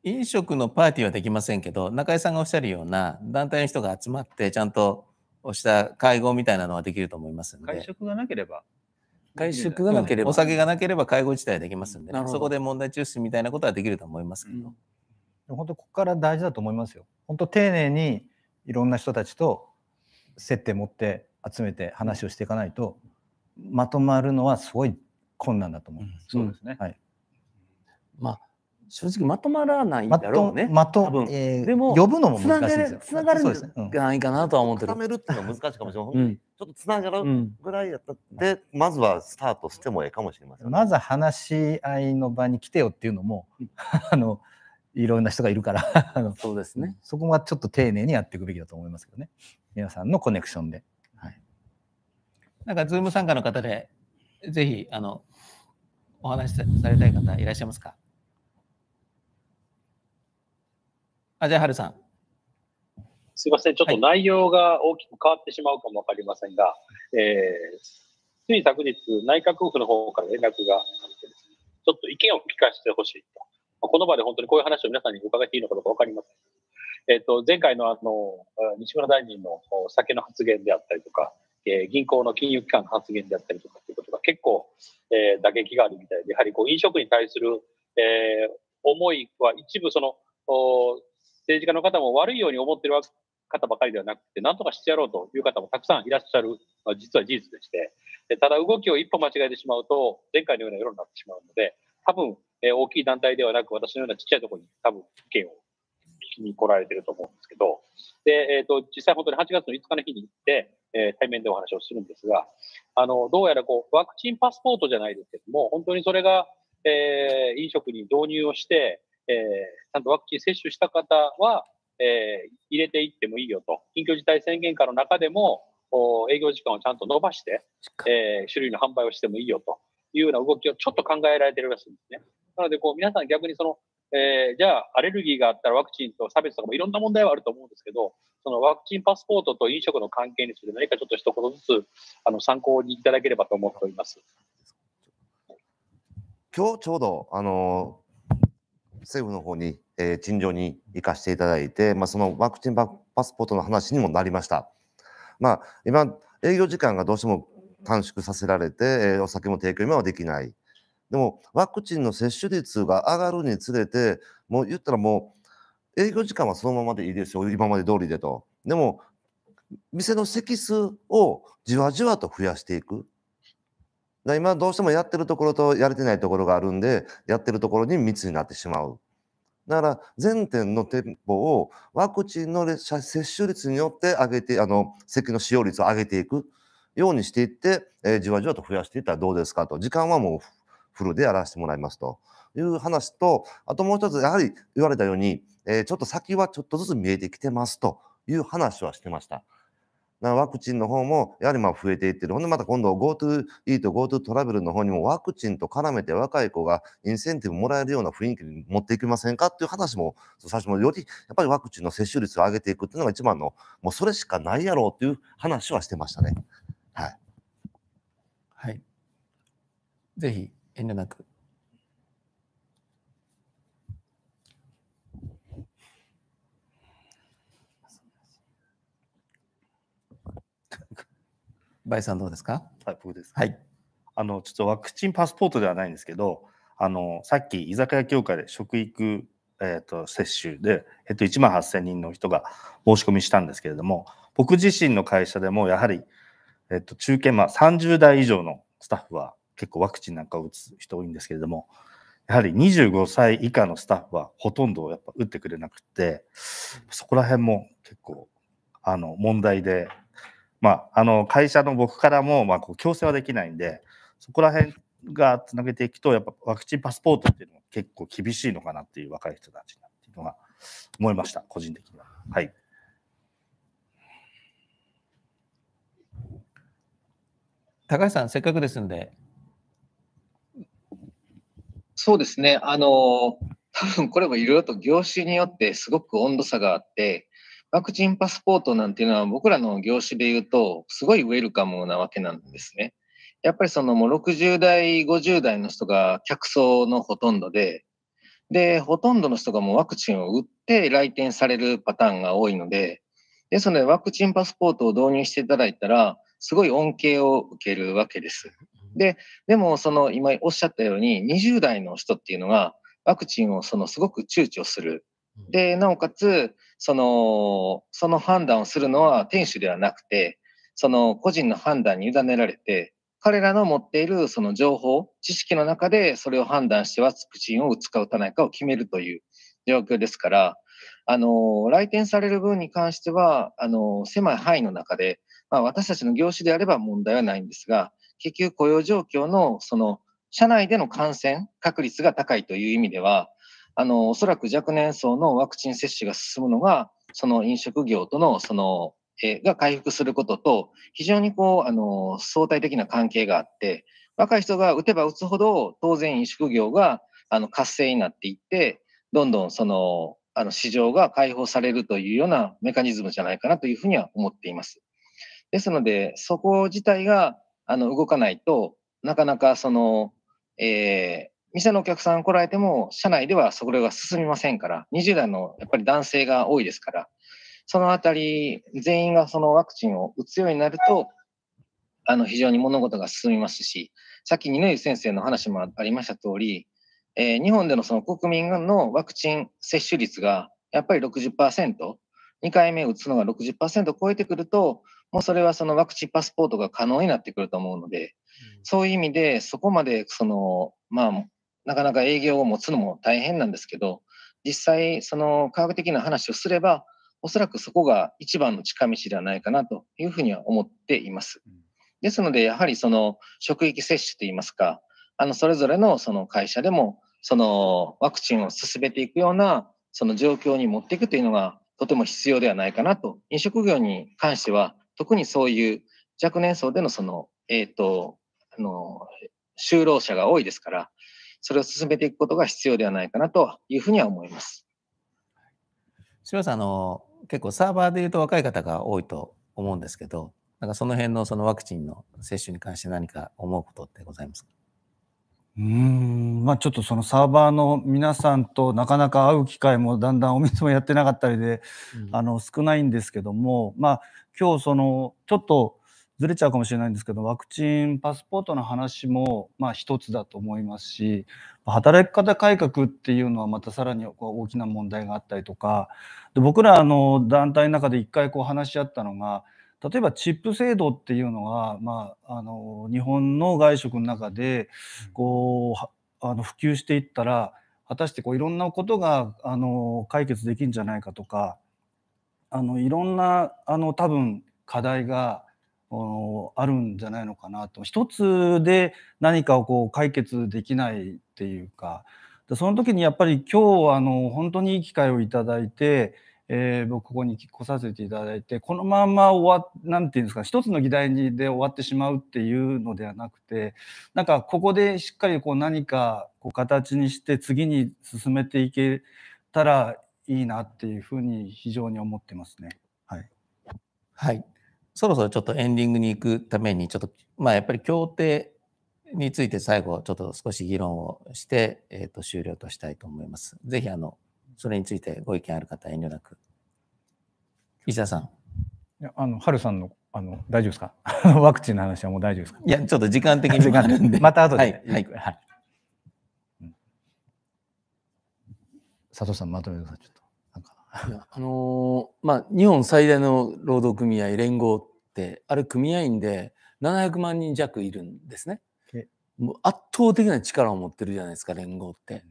Speaker 2: 飲食のパーティーはできませんけど、中井さんがおっしゃるような団体の人が集まって、ちゃんとした会合みたいなのはできると思いますので。
Speaker 3: 会食がなければ。会食
Speaker 11: がなければ、うん、お酒が
Speaker 2: なければ会合自体はできますんで、ね、そこで問題抽出みたいなことはできると思いますけど、
Speaker 11: うん、本当ここから大事だと思いますよ本当丁寧にいろんな人たちと接点持って集めて話をしていかないとまとまるのはす
Speaker 5: ごい困難だと思う、ます。そうですね。はい。まあ正直まとまらないだろうね。まと、まとえー、でも呼ぶのも難しいですよ。つながるんじゃないかなとは思
Speaker 6: ってる。固めるっていうのは難しいかもしれない。うん、ちょっとつながるぐらいやった、で、うん、まずはスタートしてもええかもしれませ
Speaker 11: ん、ね、まず話し合いの場に来てよっていうのも、<laughs> あのいろんな人がいるから <laughs> そうですね。そこはちょっと丁寧にやっていくべきだと思いますけどね。皆さんのコネクションで。はい、
Speaker 2: なんかズーム参加の方で、ぜひあのお話しされたい方いらっしゃいますかあじゃあ、はるさん。
Speaker 4: すみません、ちょっと内容が大きく変わってしまうかもわかりませんが、はい、えー、つい昨日、内閣府の方から連絡があってね、ちょっと意見を聞かせてほしいと。この場で本当にこういう話を皆さんに伺っていいのかどうかわかりません。えっ、と、前回のあの、西村大臣の酒の発言であったりとか、えー、銀行の金融機関の発言であったりとかっていうことが結構、えー、打撃があるみたいで、やはりこう飲食に対する、えー、思いは一部そのお、政治家の方も悪いように思ってる方ばかりではなくて、なんとかしてやろうという方もたくさんいらっしゃる、まあ、実は事実でして、ただ動きを一歩間違えてしまうと、前回のような世論になってしまうので、多分、えー、大きい団体ではなく、私のようなちっちゃいところに多分意見を聞きに来られてると思うんですけど、で、えっ、ー、と、実際本当に8月の5日の日に行って、えー、対面でお話をするんですが、あの、どうやらこう、ワクチンパスポートじゃないですけども、本当にそれが、えー、飲食に導入をして、えー、ちゃんとワクチン接種した方は、えー、入れていってもいいよと、緊急事態宣言下の中でも、お営業時間をちゃんと伸ばして、えー、種類の販売をしてもいいよというような動きをちょっと考えられてるらしいんですね。なのでこう、皆さん逆にそのえー、じゃあ、アレルギーがあったらワクチンと差別とかもいろんな問題はあると思うんですけど、そのワクチンパスポートと飲食の関係について何かちょっと一言ずつあの参考にいただければと思っております。
Speaker 6: 今日ちょうど、あの政府の方に、えー、陳情に行かせていただいて、まあ、そのワクチンパスポートの話にもなりました。まあ、今、営業時間がどうしても短縮させられて、えー、お酒も提供今はできない。でも、ワクチンの接種率が上がるにつれて、もう言ったらもう、営業時間はそのままでいいですよ、今まで通りでと。でも、店の席数をじわじわと増やしていく。だ今、どうしてもやってるところとやれてないところがあるんで、やってるところに密になってしまう。だから、全店の店舗をワクチンの接種率によって上げて、あの、席の使用率を上げていくようにしていって、えー、じわじわと増やしていったらどうですかと。時間はもうフルでやらせてもらいますという話と、あともう一つ、やはり言われたように、えー、ちょっと先はちょっとずつ見えてきてますという話はしてました。ワクチンの方も、やはりまあ増えていってる。ほんで、また今度 GoTo イート、GoTo トラベルの方にもワクチンと絡めて若い子がインセンティブもらえるような雰囲気に持っていきませんかっていう話も、最初もより、やっぱりワクチンの接種率を上げていくっていうのが一番の、もうそれしかないやろうっていう話はしてましたね。はい。はい。ぜひ、遠慮なく。<laughs>
Speaker 2: バイさんどうですかはい、僕です。はい。あの、ちょっと
Speaker 7: ワクチンパスポートではないんですけど、あの、さっき居酒屋協会で食育、えーと、と接種で、えっと、1万8000人の人が申し込みしたんですけれども、僕自身の会社でもやはり、えっと、中堅、まあ、30代以上のスタッフは結構ワクチンなんかを打つ人多いんですけれども、やはり25歳以下のスタッフはほとんどやっぱ打ってくれなくて、そこら辺も結構あの問題で、まあ、あの会社の僕からもまこう強制はできないんで、そこら辺がつなげていくと、やっぱワクチンパスポートっていうのは結構厳しいのかなっていう若い人たちなっていうのが
Speaker 2: 思いました、個人的には。はい。高橋さん、せっかくですんで、
Speaker 12: そうですね。あの、多分これもいろいろと業種によってすごく温度差があって、ワクチンパスポートなんていうのは僕らの業種で言うと、すごいウェルカムなわけなんですね。やっぱりそのもう60代、50代の人が客層のほとんどで、で、ほとんどの人がもうワクチンを打って来店されるパターンが多いので、ですのでワクチンパスポートを導入していただいたら、すごい恩恵を受けるわけです。で、でもその今おっしゃったように、20代の人っていうのが、ワクチンをそのすごく躊躇する。で、なおかつ、その、その判断をするのは店主ではなくて、その個人の判断に委ねられて、彼らの持っているその情報、知識の中でそれを判断してワクチンを打つか打たないかを決めるという状況ですから、あの、来店される分に関しては、あの、狭い範囲の中で、まあ、私たちの業種であれば問題はないんですが、結局雇用状況のその社内での感染確率が高いという意味では、あの、おそらく若年層のワクチン接種が進むのが、その飲食業との、その、えが回復することと、非常にこう、あの、相対的な関係があって、若い人が打てば打つほど、当然飲食業が、あの、活性になっていって、どんどんその、あの、市場が解放されるというようなメカニズムじゃないかなというふうには思っています。ですので、そこ自体が、あの動かないとなかなかその、えー、店のお客さん来られても社内ではそれが進みませんから20代のやっぱり男性が多いですからそのあたり全員がそのワクチンを打つようになるとあの非常に物事が進みますしさっき二之湯先生の話もありました通り、えー、日本でのその国民のワクチン接種率がやっぱり 60%2 回目打つのが60%超えてくるともうそれはそのワクチンパスポートが可能になってくると思うので、そういう意味で、そこまでその、まあ、なかなか営業を持つのも大変なんですけど、実際、その科学的な話をすれば、おそらくそこが一番の近道ではないかなというふうには思っています。ですので、やはりその職域接種といいますか、あのそれぞれのその会社でも、そのワクチンを進めていくようなその状況に持っていくというのがとても必要ではないかなと、飲食業に関しては特にそういう若年層でのその、えっ、ー、と、あの、就労者が多いですから、それを進めていくことが必要ではないかなというふうには思います。
Speaker 2: 柴さん、あの、結構サーバーでいうと若い方が多いと思うんですけど、なんかその辺のそのワクチンの接種に関して何か思うことってございますか
Speaker 8: うん、まあちょっとそのサーバーの皆さんとなかなか会う機会もだんだんお店もやってなかったりで、うん、あの少ないんですけども、まあ今日そのちょっとずれちゃうかもしれないんですけどワクチンパスポートの話もまあ一つだと思いますし働き方改革っていうのはまたさらに大きな問題があったりとかで僕らの団体の中で一回こう話し合ったのが例えばチップ制度っていうのは、まあ、あの日本の外食の中でこうあの普及していったら果たしてこういろんなことがあの解決できるんじゃないかとかあのいろんなあの多分課題があるんじゃないのかなと一つで何かをこう解決できないっていうかその時にやっぱり今日あの本当にいい機会をいただいて、えー、僕ここに来させていただいてこのまま終わ何て言うんですか一つの議題で終わってしまうっていうのではなくてなんかここでしっかりこう何かこう形にして次に進めていけたらいいなっていうふうに非常に思ってますね。はい、はい、
Speaker 2: そろそろちょっとエンディングに行くためにちょっとまあやっぱり協定について最後ちょっと少し議論をして、えー、と終了としたいと思います。ぜひあのそれについてご意見ある方遠慮なく。石田さん。い
Speaker 10: やあの春さ
Speaker 11: んのあの大丈夫ですか <laughs> ワクチンの話はもう大丈夫ですかいやちょっと時間的に <laughs> 時間あるんでまた後で。はい、はいはい、佐藤さんまと
Speaker 5: めてください。あのー、まあ、日本最大の労働組合連合ってあれ組合員で700万人弱いるんですね。もう圧倒的な力を持ってるじゃないですか連合って。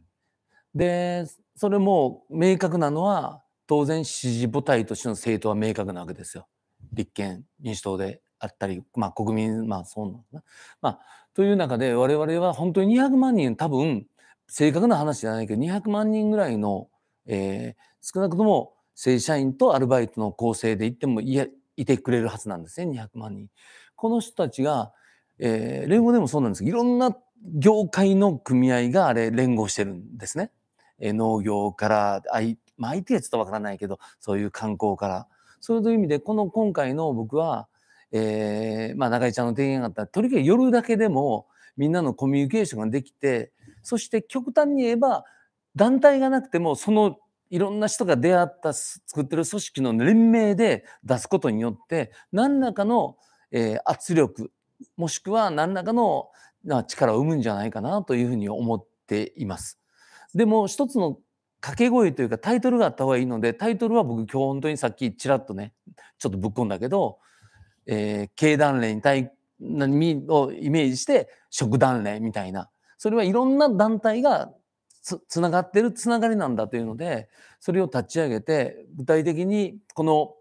Speaker 5: でそれも明確なのは当然支持母体としての政党は明確なわけですよ。立憲民主党であったり、まあ、国民まあそうなんだな。まあ、という中で我々は本当に200万人多分正確な話じゃないけど200万人ぐらいの、えー、少なくとも正社員とアルバイトの構成でいってもいてくれるはずなんですね200万人。この人たちが、えー、連合でもそうなんですけどいろんな業界の組合があれ連合してるんですね。えー、農業から、I まあ、IT はちょっとわからないけどそういう観光から。そういう意味でこの今回の僕は、えーまあ、中井ちゃんの提言があったとりかく夜だけでもみんなのコミュニケーションができてそして極端に言えば団体がなくてもそのいろんな人が出会った作ってる組織の連名で出すことによって何らかの、えー、圧力もしくは何らかのな力を生むんじゃないかなというふうに思っています。でも一つの掛け声というかタイトルがあった方がいいのでタイトルは僕今日本当にさっきちらっとねちょっとぶっ込んだけど、えー、経団連に対をイメージして食団連みたいなそれはいろんな団体がつつながってるつながりなんだというのでそれを立ち上げて具体的にこの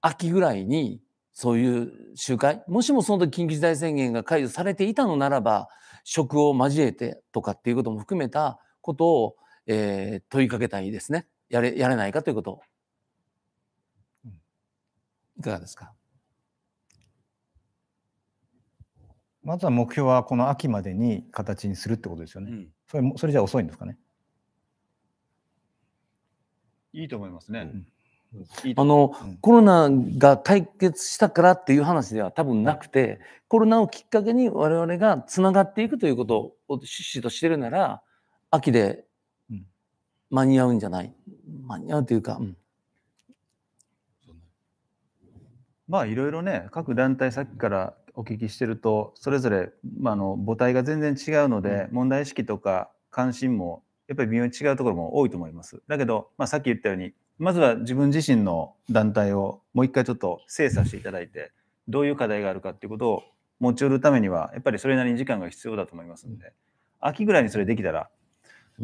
Speaker 5: 秋ぐらいにそういう集会もしもその時緊急事態宣言が解除されていたのならば職を交えてとかっていうことも含めたことを、えー、問いかけたいですねやれやれないかということいかがですか
Speaker 11: まずは目標はこの秋までに形にするってことですよね。うん、それもそれじゃ遅いんですかね。
Speaker 3: いいと思いますね。うん
Speaker 5: あの、うん、コロナが解決したからっていう話では多分なくて、コロナをきっかけに我々がつながっていくということを趣旨としてるなら秋で間に合うんじゃない間に合うというか、うん、まあいろいろ
Speaker 3: ね各団体さっきからお聞きしてるとそれぞれ、まあ、の母体が全然違うので、問題意識とか関心もやっぱり微妙に違うところも多いと思います。だけど、まあ、さっき言ったようにまずは自分自身の団体をもう一回ちょっと精査していただいてどういう課題があるかっていうことを持ち寄るためにはやっぱりそれなりに時間が必要だと思いますので、秋ぐらいにそれできたら、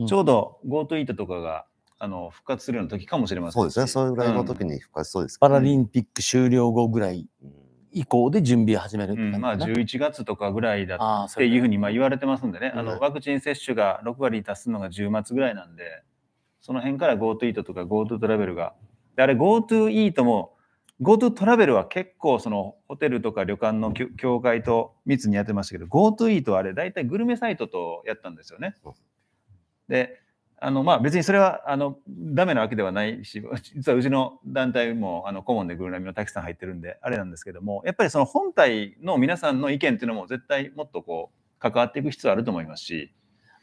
Speaker 3: ちょうど GoToEat とかがあの復活するような時かもしれませんそうですねそれぐらいの時
Speaker 5: に復活そうです、ねうん、パラリンピック終了後ぐらい、うん以降で準備を始める、うん、まあ、11
Speaker 3: 月とかぐらいだっていうふうにまあ言われてますんでね、うん、あのワクチン接種が6割に達すのが10月ぐらいなんでその辺から GoTo イートとか GoTo トラベルがあれ GoTo イートも GoTo トラベルは結構そのホテルとか旅館の協会と密にやってましたけど GoTo イートはあれ大体グルメサイトとやったんですよね。であのまあ、別にそれはあのダメなわけではないし <laughs> 実はうちの団体もあの顧問でグルナミのたくさん入ってるんであれなんですけどもやっぱりその本体の皆さんの意見っていうのも絶対もっとこう関わっていく必要あると思
Speaker 5: いますし。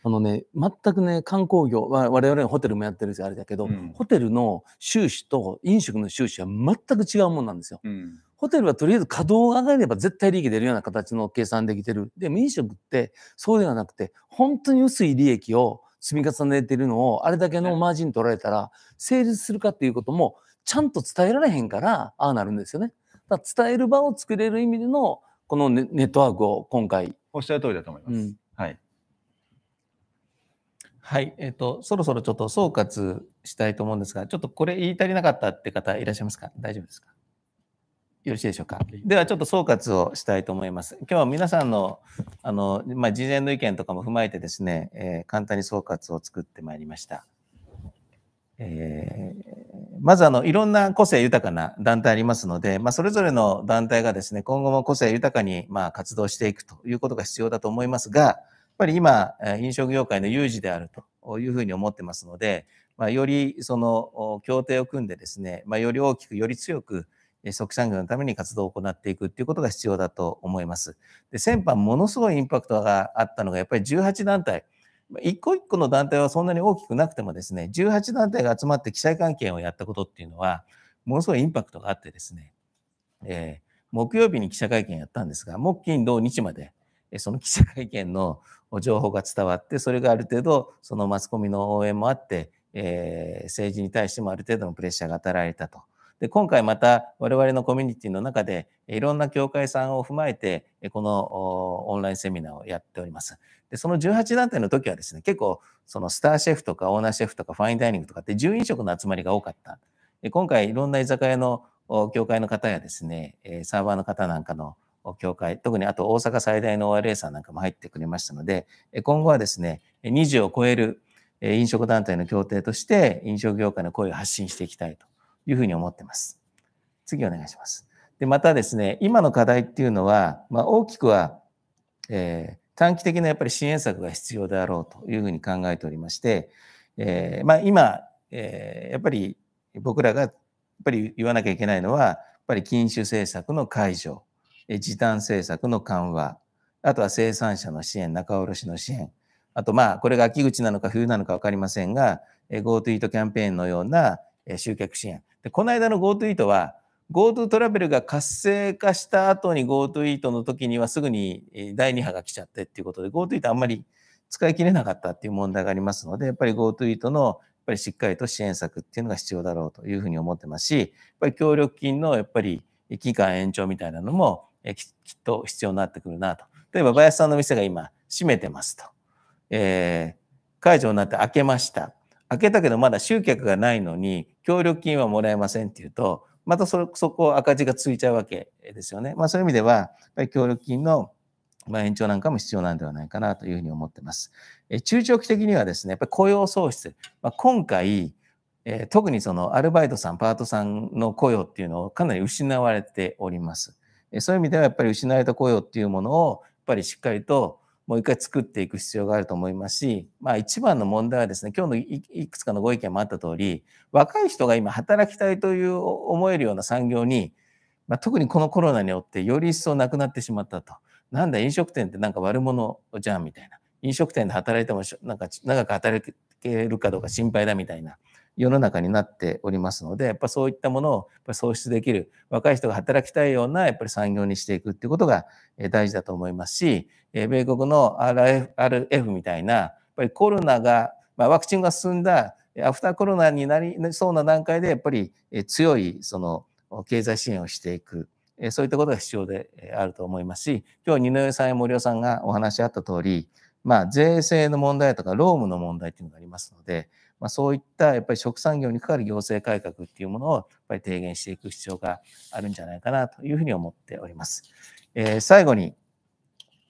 Speaker 5: あのね、全くね観光業は我々のホテルもやってるしあれだけど、うん、ホテルの収支と飲食の収支は全く違うもんなんですよ。うん、ホテルはとりあえず稼働が上がれば絶対利益出るような形の計算できてる。でも飲食ってそうではなくて本当に薄い利益を積み重ねてるのをあれだけのマージン取られたら成立するかっていうこともちゃんと伝えられへんからああなるんですよね。だ伝える場を作れる意味でのこのネットワークを今回。
Speaker 3: おっしゃる通りだと思います。うん、
Speaker 5: はい。はい、えっ、ー、と、そろそろちょっと総括したいと思
Speaker 2: うんですが、ちょっとこれ言い足りなかったって方いらっしゃいますか大丈夫ですかよろしいでしょうか。ではちょっと総括をしたいと思います。今日は皆さんのあの、まあ、事前の意見とかも踏まえてですね、えー、簡単に総括を作ってまいりました。えー、まずあのいろんな個性豊かな団体ありますので、まあ、それぞれの団体がですね今後も個性豊かにまあ活動していくということが必要だと思いますがやっぱり今飲食業界の有事であるというふうに思ってますので、まあ、よりその協定を組んでですね、まあ、より大きくより強く即産業のために活動を行っていくっていうことが必要だと思います。で先般ものすごいインパクトがあったのがやっぱり18団体一個一個の団体はそんなに大きくなくてもですね18団体が集まって記者関係をやったことっていうのはものすごいインパクトがあってですね、えー、木曜日に記者会見やったんですが木金土日までその記者会見の情報が伝わってそれがある程度そのマスコミの応援もあって、えー、政治に対してもある程度のプレッシャーが与えられたと。で今回また我々のコミュニティの中でいろんな教会さんを踏まえてこのオンラインセミナーをやっております。でその18団体の時はですね結構そのスターシェフとかオーナーシェフとかファインダイニングとかって10飲食の集まりが多かった。で今回いろんな居酒屋の教会の方やですねサーバーの方なんかの教会特にあと大阪最大の ORA さんなんかも入ってくれましたので今後はですね20を超える飲食団体の協定として飲食業界の声を発信していきたいというふうに思ってます。次お願いします。で、またですね、今の課題っていうのは、まあ、大きくは、えー、短期的なやっぱり支援策が必要であろうというふうに考えておりまして、えー、まあ、今、えー、やっぱり僕らがやっぱり言わなきゃいけないのは、やっぱり禁酒政策の解除、時短政策の緩和、あとは生産者の支援、仲卸の支援、あとまあ、これが秋口なのか冬なのかわかりませんが、GoTo イートキャンペーンのような集客支援。でこの間の GoTo イートは GoTo トラベルが活性化した後に GoTo イートの時にはすぐに第2波が来ちゃってっていうことで GoTo イートあんまり使い切れなかったっていう問題がありますのでやっぱり GoTo イートのやっぱりしっかりと支援策っていうのが必要だろうというふうに思ってますしやっぱり協力金のやっぱり期間延長みたいなのもきっと必要になってくるなと例えば林さんの店が今閉めてますと、えー、解除になって開けました開けたけどまだ集客がないのに協力金はもらえませんっていうと、またそそこ赤字がついちゃうわけですよね。まあ、そういう意味では、やっぱり協力金のま延長なんかも必要なんではないかなというふうに思ってます。え中長期的にはですね、やっぱり雇用創出。まあ、今回、え特にそのアルバイトさん、パートさんの雇用っていうのをかなり失われております。えそういう意味ではやっぱり失われた雇用っていうものをやっぱりしっかりともう一回作っていく必要があると思いますし、まあ一番の問題はですね、今日のいくつかのご意見もあった通り、若い人が今働きたいという思えるような産業に、まあ、特にこのコロナによってより一層なくなってしまったと。なんだ飲食店ってなんか悪者じゃんみたいな。飲食店で働いてもなんか長く働けるかどうか心配だみたいな世の中になっておりますので、やっぱそういったものをやっぱ創出できる若い人が働きたいようなやっぱり産業にしていくっていうことが大事だと思いますし、え米国の RF, RF みたいな、やっぱりコロナが、まあ、ワクチンが進んだ、アフターコロナになりそうな段階で、やっぱり強いその経済支援をしていく、そういったことが必要であると思いますし、今日二の江さんや森尾さんがお話しあった通り、まあ、税制の問題とか、労務の問題っていうのがありますので、まあ、そういったやっぱり食産業にかかる行政改革っていうものをやっぱり提言していく必要があるんじゃないかなというふうに思っております。えー、最後に、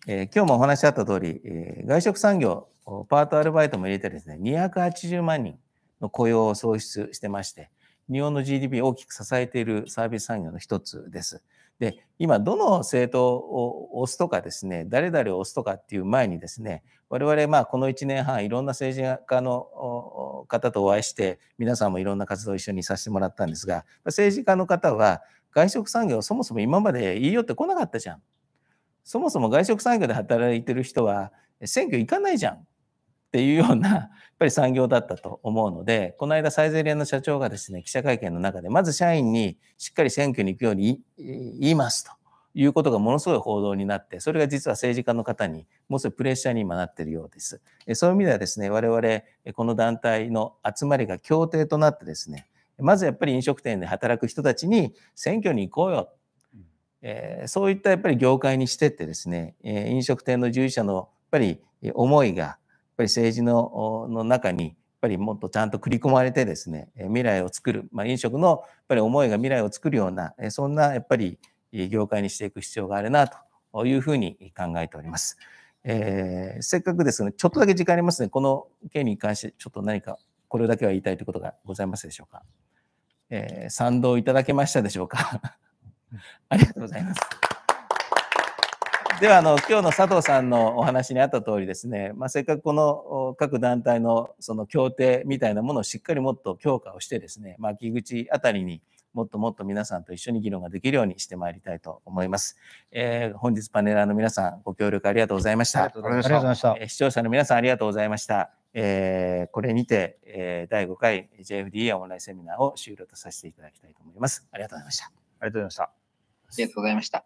Speaker 2: えー、今日もお話しあった通り、えー、外食産業、パートアルバイトも入れてですね、280万人の雇用を創出してまして、日本の GDP を大きく支えているサービス産業の一つです。で、今、どの政党を押すとかですね、誰々を押すとかっていう前にですね、我々、まあ、この1年半、いろんな政治家
Speaker 13: の
Speaker 2: 方とお会いして、皆さんもいろんな活動を一緒にさせてもらったんですが、政治家の方は、外食産業、そもそも今まで言い寄ってこなかったじゃん。そもそも外食産業で働いてる人は選挙行かないじゃんっていうような <laughs> やっぱり産業だったと思うのでこの間サイゼリアの社長がですね記者会見の中でまず社員にしっかり選挙に行くように言いますということがものすごい報道になってそれが実は政治家の方にもうすぐプレッシャーに今なってるようです。そういう意味ではですね我々この団体の集まりが協定となってですねまずやっぱり飲食店で働く人たちに選挙に行こうよえー、そういったやっぱり業界にしてってですね、えー、飲食店の従事者のやっぱり思いが、やっぱり政治のの中に、やっぱりもっとちゃんと組り込まれてですね、未来を作る、まあ、飲食のやっぱり思いが未来を作るような、そんなやっぱり業界にしていく必要があるなというふうに考えております。えー、せっかくですね、ちょっとだけ時間ありますね。この件に関して、ちょっと何か、これだけは言いたいということがございますでしょうか。えー、賛同いただけましたでしょうか。<laughs> ありがとうございます。ではあの今日の佐藤さんのお話にあった通りですね、まあ、せっかくこの各団体のその協定みたいなものをしっかりもっと強化をしてですね、まあ、秋口あたりにもっともっと皆さんと一緒に議論ができるようにしてまいりたいと思います。えー、本日パネラーの皆さんご協力ありがとうございました。ありがとうございました。視聴者の皆さんありがとうございました。えー、これにて、えー、第5回 JFDA オンラインセミナーを終了とさせていただきたいと思います。ありがとうございました。ありがとうございました。ありがとうございました。